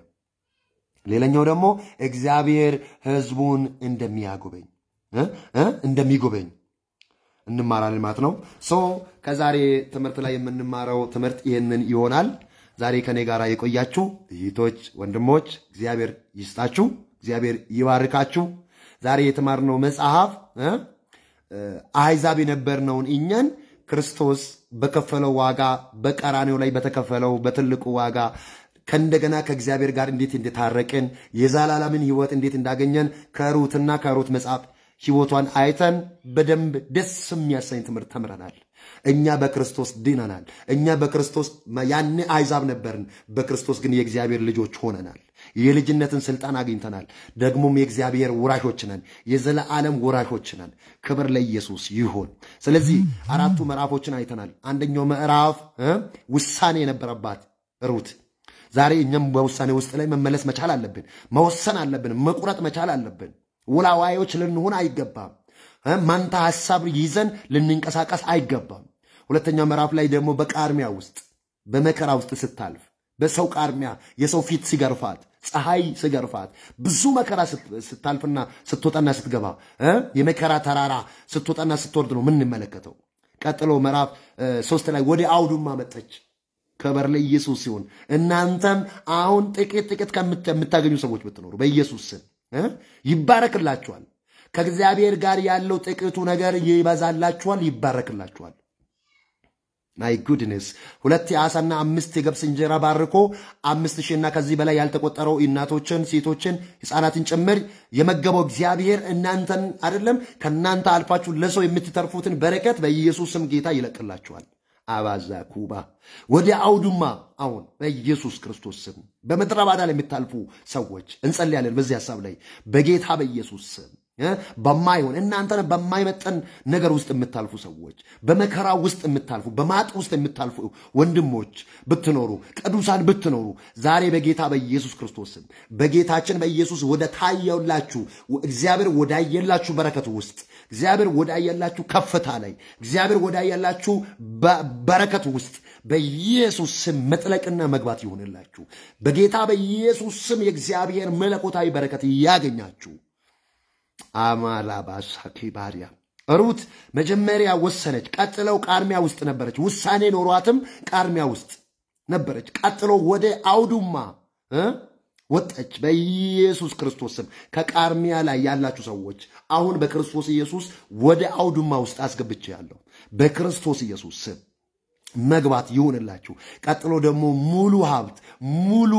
ሌላኛው ደግሞ እግዚአብሔር ህዝቡን እንደሚያጎበኝ እንደሚጎበኝ እንማራለን ማለት ነው። ሶ ከዛሬ ትምህርት ላይ የምንማረው ትምህርት ይህንን ይሆናል። ዛሬ ከኔ ጋር የቆያችሁ እህቶች፣ ወንድሞች እግዚአብሔር ይስጣችሁ፣ እግዚአብሔር ይባርካችሁ። ዛሬ የተማርነው መጽሐፍ አሕዛብ የነበርነውን እኛን ክርስቶስ በከፈለው ዋጋ በቀራኔው ላይ በተከፈለው በትልቁ ዋጋ ከእንደገና ከእግዚአብሔር ጋር እንዴት እንደታረቅን የዘላለምን ሕይወት እንዴት እንዳገኘን ከሩትና ከሩት መጽሐፍ ህይወቷን አይተን በደንብ ደስ የሚያሰኝ ትምህርት ተምረናል። እኛ በክርስቶስ ድነናል። እኛ በክርስቶስ ያኔ አይዛብ ነበርን፣ በክርስቶስ ግን የእግዚአብሔር ልጆች ሆነናል። የልጅነትን ስልጣን አግኝተናል። ደግሞም የእግዚአብሔር ወራሾች ነን፣ የዘለዓለም ወራሾች ነን። ክብር ለኢየሱስ ይሁን። ስለዚህ አራቱ ምዕራፎችን አይተናል። አንደኛው ምዕራፍ ውሳኔ የነበረባት ሩት ዛሬ እኛም በውሳኔ ውስጥ ላይ መመለስ መቻል አለብን። መወሰን አለብን። መቁረጥ መቻል አለብን። ውላዋዮች ልንሆን አይገባም። ማንታ ሐሳብ ይዘን ልንንቀሳቀስ አይገባም። ሁለተኛ ምዕራፍ ላይ ደግሞ በቃርሚያ ውስጥ በመከራ ውስጥ ስታልፍ በሰው ቃርሚያ የሰው ፊት ሲገርፋት ፀሐይ ስገርፋት ብዙ መከራ ስታልፍና ስትወጣና ስትገባ የመከራ ተራራ ስትወጣና ስትወርድ ነው ምንመለከተው። ቀጥሎ ምዕራፍ ሶስት ላይ ወደ አውዱማ መጠች ከበር ላይ ኢየሱስ ሲሆን እናንተም አሁን ጥቂት ጥቂት ከምታገኙ ሰዎች ብትኖሩ በኢየሱስ ስም ይባረክላችኋል። ከእግዚአብሔር ጋር ያለው ጥቂቱ ነገር ይበዛላችኋል፣ ይባረክላችኋል። ማይ ጉድነስ ሁለት የአሳና አምስት የገብስ እንጀራ ባርኮ አምስት ሺህና ከዚህ በላይ ያልተቆጠረው እናቶችን፣ ሴቶችን፣ ህፃናትን ጭምር የመገበው እግዚአብሔር እናንተን አይደለም ከእናንተ አልፋችሁ ለሰው የምትተርፉትን በረከት በኢየሱስም ስም ጌታ ይለቅላችኋል። አባዛ ኩባ ወደ አውድማ አሁን በኢየሱስ ክርስቶስ ስም በምድረ በዳ ላይ የምታልፉ ሰዎች እንጸልያለን። በዚህ ሀሳብ ላይ በጌታ በኢየሱስ ስም በማይሆን እናንተን በማይመጠን ነገር ውስጥ የምታልፉ ሰዎች፣ በመከራ ውስጥ የምታልፉ፣ በማጥ ውስጥ የምታልፉ ወንድሞች ብትኖሩ፣ ቅዱሳን ብትኖሩ ዛሬ በጌታ በኢየሱስ ክርስቶስ በጌታችን በኢየሱስ ወደ ታየላችሁ እግዚአብሔር ወዳየላችሁ በረከት ውስጥ እግዚአብሔር ወዳየላችሁ ከፍታ ላይ እግዚአብሔር ወዳየላችሁ በረከት ውስጥ በኢየሱስ ስም መጥለቅና መግባት ይሆንላችሁ። በጌታ በኢየሱስ ስም የእግዚአብሔር መለኮታዊ በረከት እያገኛችሁ አማላባሳኪ ባሪያ ሩት መጀመሪያ ወሰነች። ቀጥለው ቃርሚያ ውስጥ ነበረች። ውሳኔ ኖሯትም ቃርሚያ ውስጥ ነበረች። ቀጥሎ ወደ አውዱማ ወጠች። በኢየሱስ ክርስቶስ ስም ከቃርሚያ ላይ ያላችሁ ሰዎች አሁን በክርስቶስ ኢየሱስ ወደ አውዱማ ውስጥ አስገብቼ ያለው በክርስቶስ ኢየሱስ ስም መግባት ይሁንላችሁ። ቀጥሎ ደግሞ ሙሉ ሀብት ሙሉ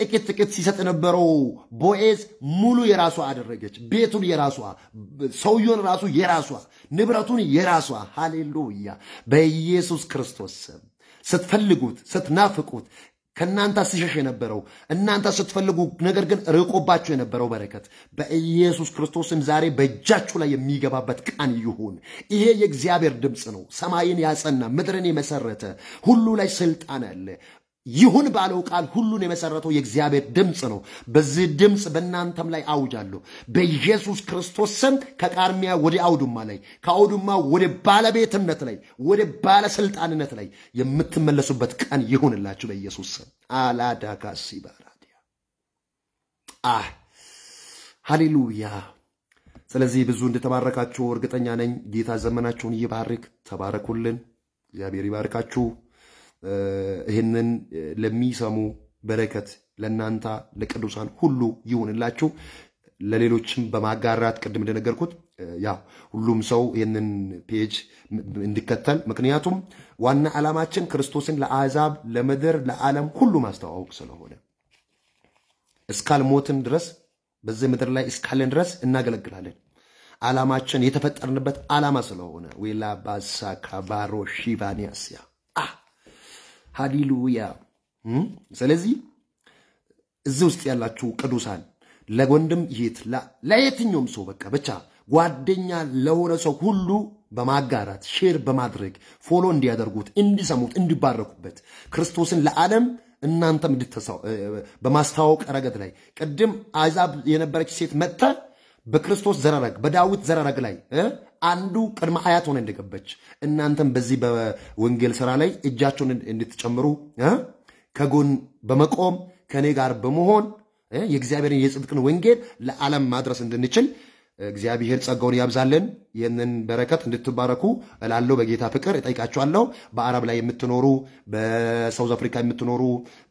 ጥቂት ጥቂት ሲሰጥ የነበረው ቦኤዝ ሙሉ የራሷ አደረገች። ቤቱን የራሷ፣ ሰውየውን ራሱ የራሷ፣ ንብረቱን የራሷ። ሃሌሉያ! በኢየሱስ ክርስቶስ ስም ስትፈልጉት ስትናፍቁት ከእናንተ ሲሸሽ የነበረው እናንተ ስትፈልጉ ነገር ግን ርቆባችሁ የነበረው በረከት በኢየሱስ ክርስቶስም ዛሬ በእጃችሁ ላይ የሚገባበት ቀን ይሁን። ይሄ የእግዚአብሔር ድምፅ ነው። ሰማይን ያጸና ምድርን የመሰረተ ሁሉ ላይ ስልጣን አለ። ይሁን ባለው ቃል ሁሉን የመሰረተው የእግዚአብሔር ድምፅ ነው። በዚህ ድምፅ በእናንተም ላይ አውጃለሁ። በኢየሱስ ክርስቶስ ስም ከቃርሚያ ወደ አውዱማ ላይ፣ ከአውዱማ ወደ ባለቤትነት ላይ፣ ወደ ባለስልጣንነት ላይ የምትመለሱበት ቀን ይሁንላችሁ በኢየሱስ ስም። አላዳጋሲ ባራዲያ አ ሃሌሉያ። ስለዚህ ብዙ እንደተባረካችሁ እርግጠኛ ነኝ። ጌታ ዘመናችሁን ይባርክ። ተባረኩልን። እግዚአብሔር ይባርካችሁ። ይህንን ለሚሰሙ በረከት ለእናንተ ለቅዱሳን ሁሉ ይሁንላችሁ። ለሌሎችም በማጋራት ቅድም እንደነገርኩት ያው ሁሉም ሰው ይህንን ፔጅ እንዲከተል፣ ምክንያቱም ዋና ዓላማችን ክርስቶስን ለአሕዛብ ለምድር ለዓለም ሁሉ ማስተዋወቅ ስለሆነ እስካልሞትን ድረስ በዚህ ምድር ላይ እስካለን ድረስ እናገለግላለን። ዓላማችን የተፈጠርንበት ዓላማ ስለሆነ ዌላ ባሳ ካባሮ ሺቫኒያስያ ሃሊሉያ። ስለዚህ እዚህ ውስጥ ያላችሁ ቅዱሳን ለወንድም ይሄት ለየትኛውም ሰው በቃ ብቻ ጓደኛ ለሆነ ሰው ሁሉ በማጋራት ሼር በማድረግ ፎሎ እንዲያደርጉት እንዲሰሙት፣ እንዲባረኩበት ክርስቶስን ለዓለም እናንተም በማስተዋወቅ ረገድ ላይ ቅድም አሕዛብ የነበረች ሴት መጥታ በክርስቶስ ዘረረግ በዳዊት ዘረረግ ላይ አንዱ ቅድመ አያት ሆነ እንደገበች እናንተም በዚህ በወንጌል ስራ ላይ እጃቸውን እንድትጨምሩ ከጎን በመቆም ከእኔ ጋር በመሆን የእግዚአብሔርን የጽድቅን ወንጌል ለዓለም ማድረስ እንድንችል እግዚአብሔር ጸጋውን ያብዛልን። ይህንን በረከት እንድትባረኩ እላለሁ። በጌታ ፍቅር እጠይቃችኋለሁ። በአረብ ላይ የምትኖሩ፣ በሳውዝ አፍሪካ የምትኖሩ፣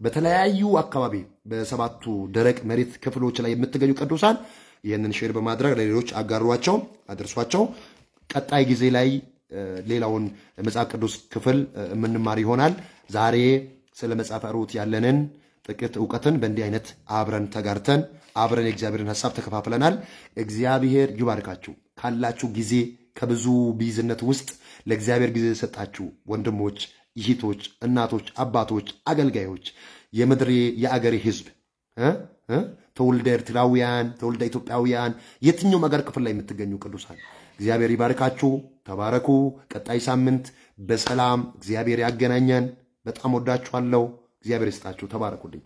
በተለያዩ አካባቢ በሰባቱ ደረቅ መሬት ክፍሎች ላይ የምትገኙ ቅዱሳን ይህንን ሼር በማድረግ ለሌሎች አጋሯቸው፣ አድርሷቸው። ቀጣይ ጊዜ ላይ ሌላውን መጽሐፍ ቅዱስ ክፍል የምንማር ይሆናል። ዛሬ ስለ መጽሐፈ ሩት ያለንን ጥቂት እውቀትን በእንዲህ አይነት አብረን ተጋርተን አብረን የእግዚአብሔርን ሀሳብ ተከፋፍለናል። እግዚአብሔር ይባርካችሁ። ካላችሁ ጊዜ ከብዙ ቢዝነት ውስጥ ለእግዚአብሔር ጊዜ የሰጣችሁ ወንድሞች፣ ይሂቶች፣ እናቶች፣ አባቶች፣ አገልጋዮች፣ የምድሬ የአገሬ ህዝብ ትውልደ ኤርትራውያን፣ ትውልደ ኢትዮጵያውያን፣ የትኛውም አገር ክፍል ላይ የምትገኙ ቅዱሳን እግዚአብሔር ይባርካችሁ። ተባረኩ። ቀጣይ ሳምንት በሰላም እግዚአብሔር ያገናኘን። በጣም ወዳችኋለሁ። እግዚአብሔር ይስጣችሁ። ተባረኩልኝ።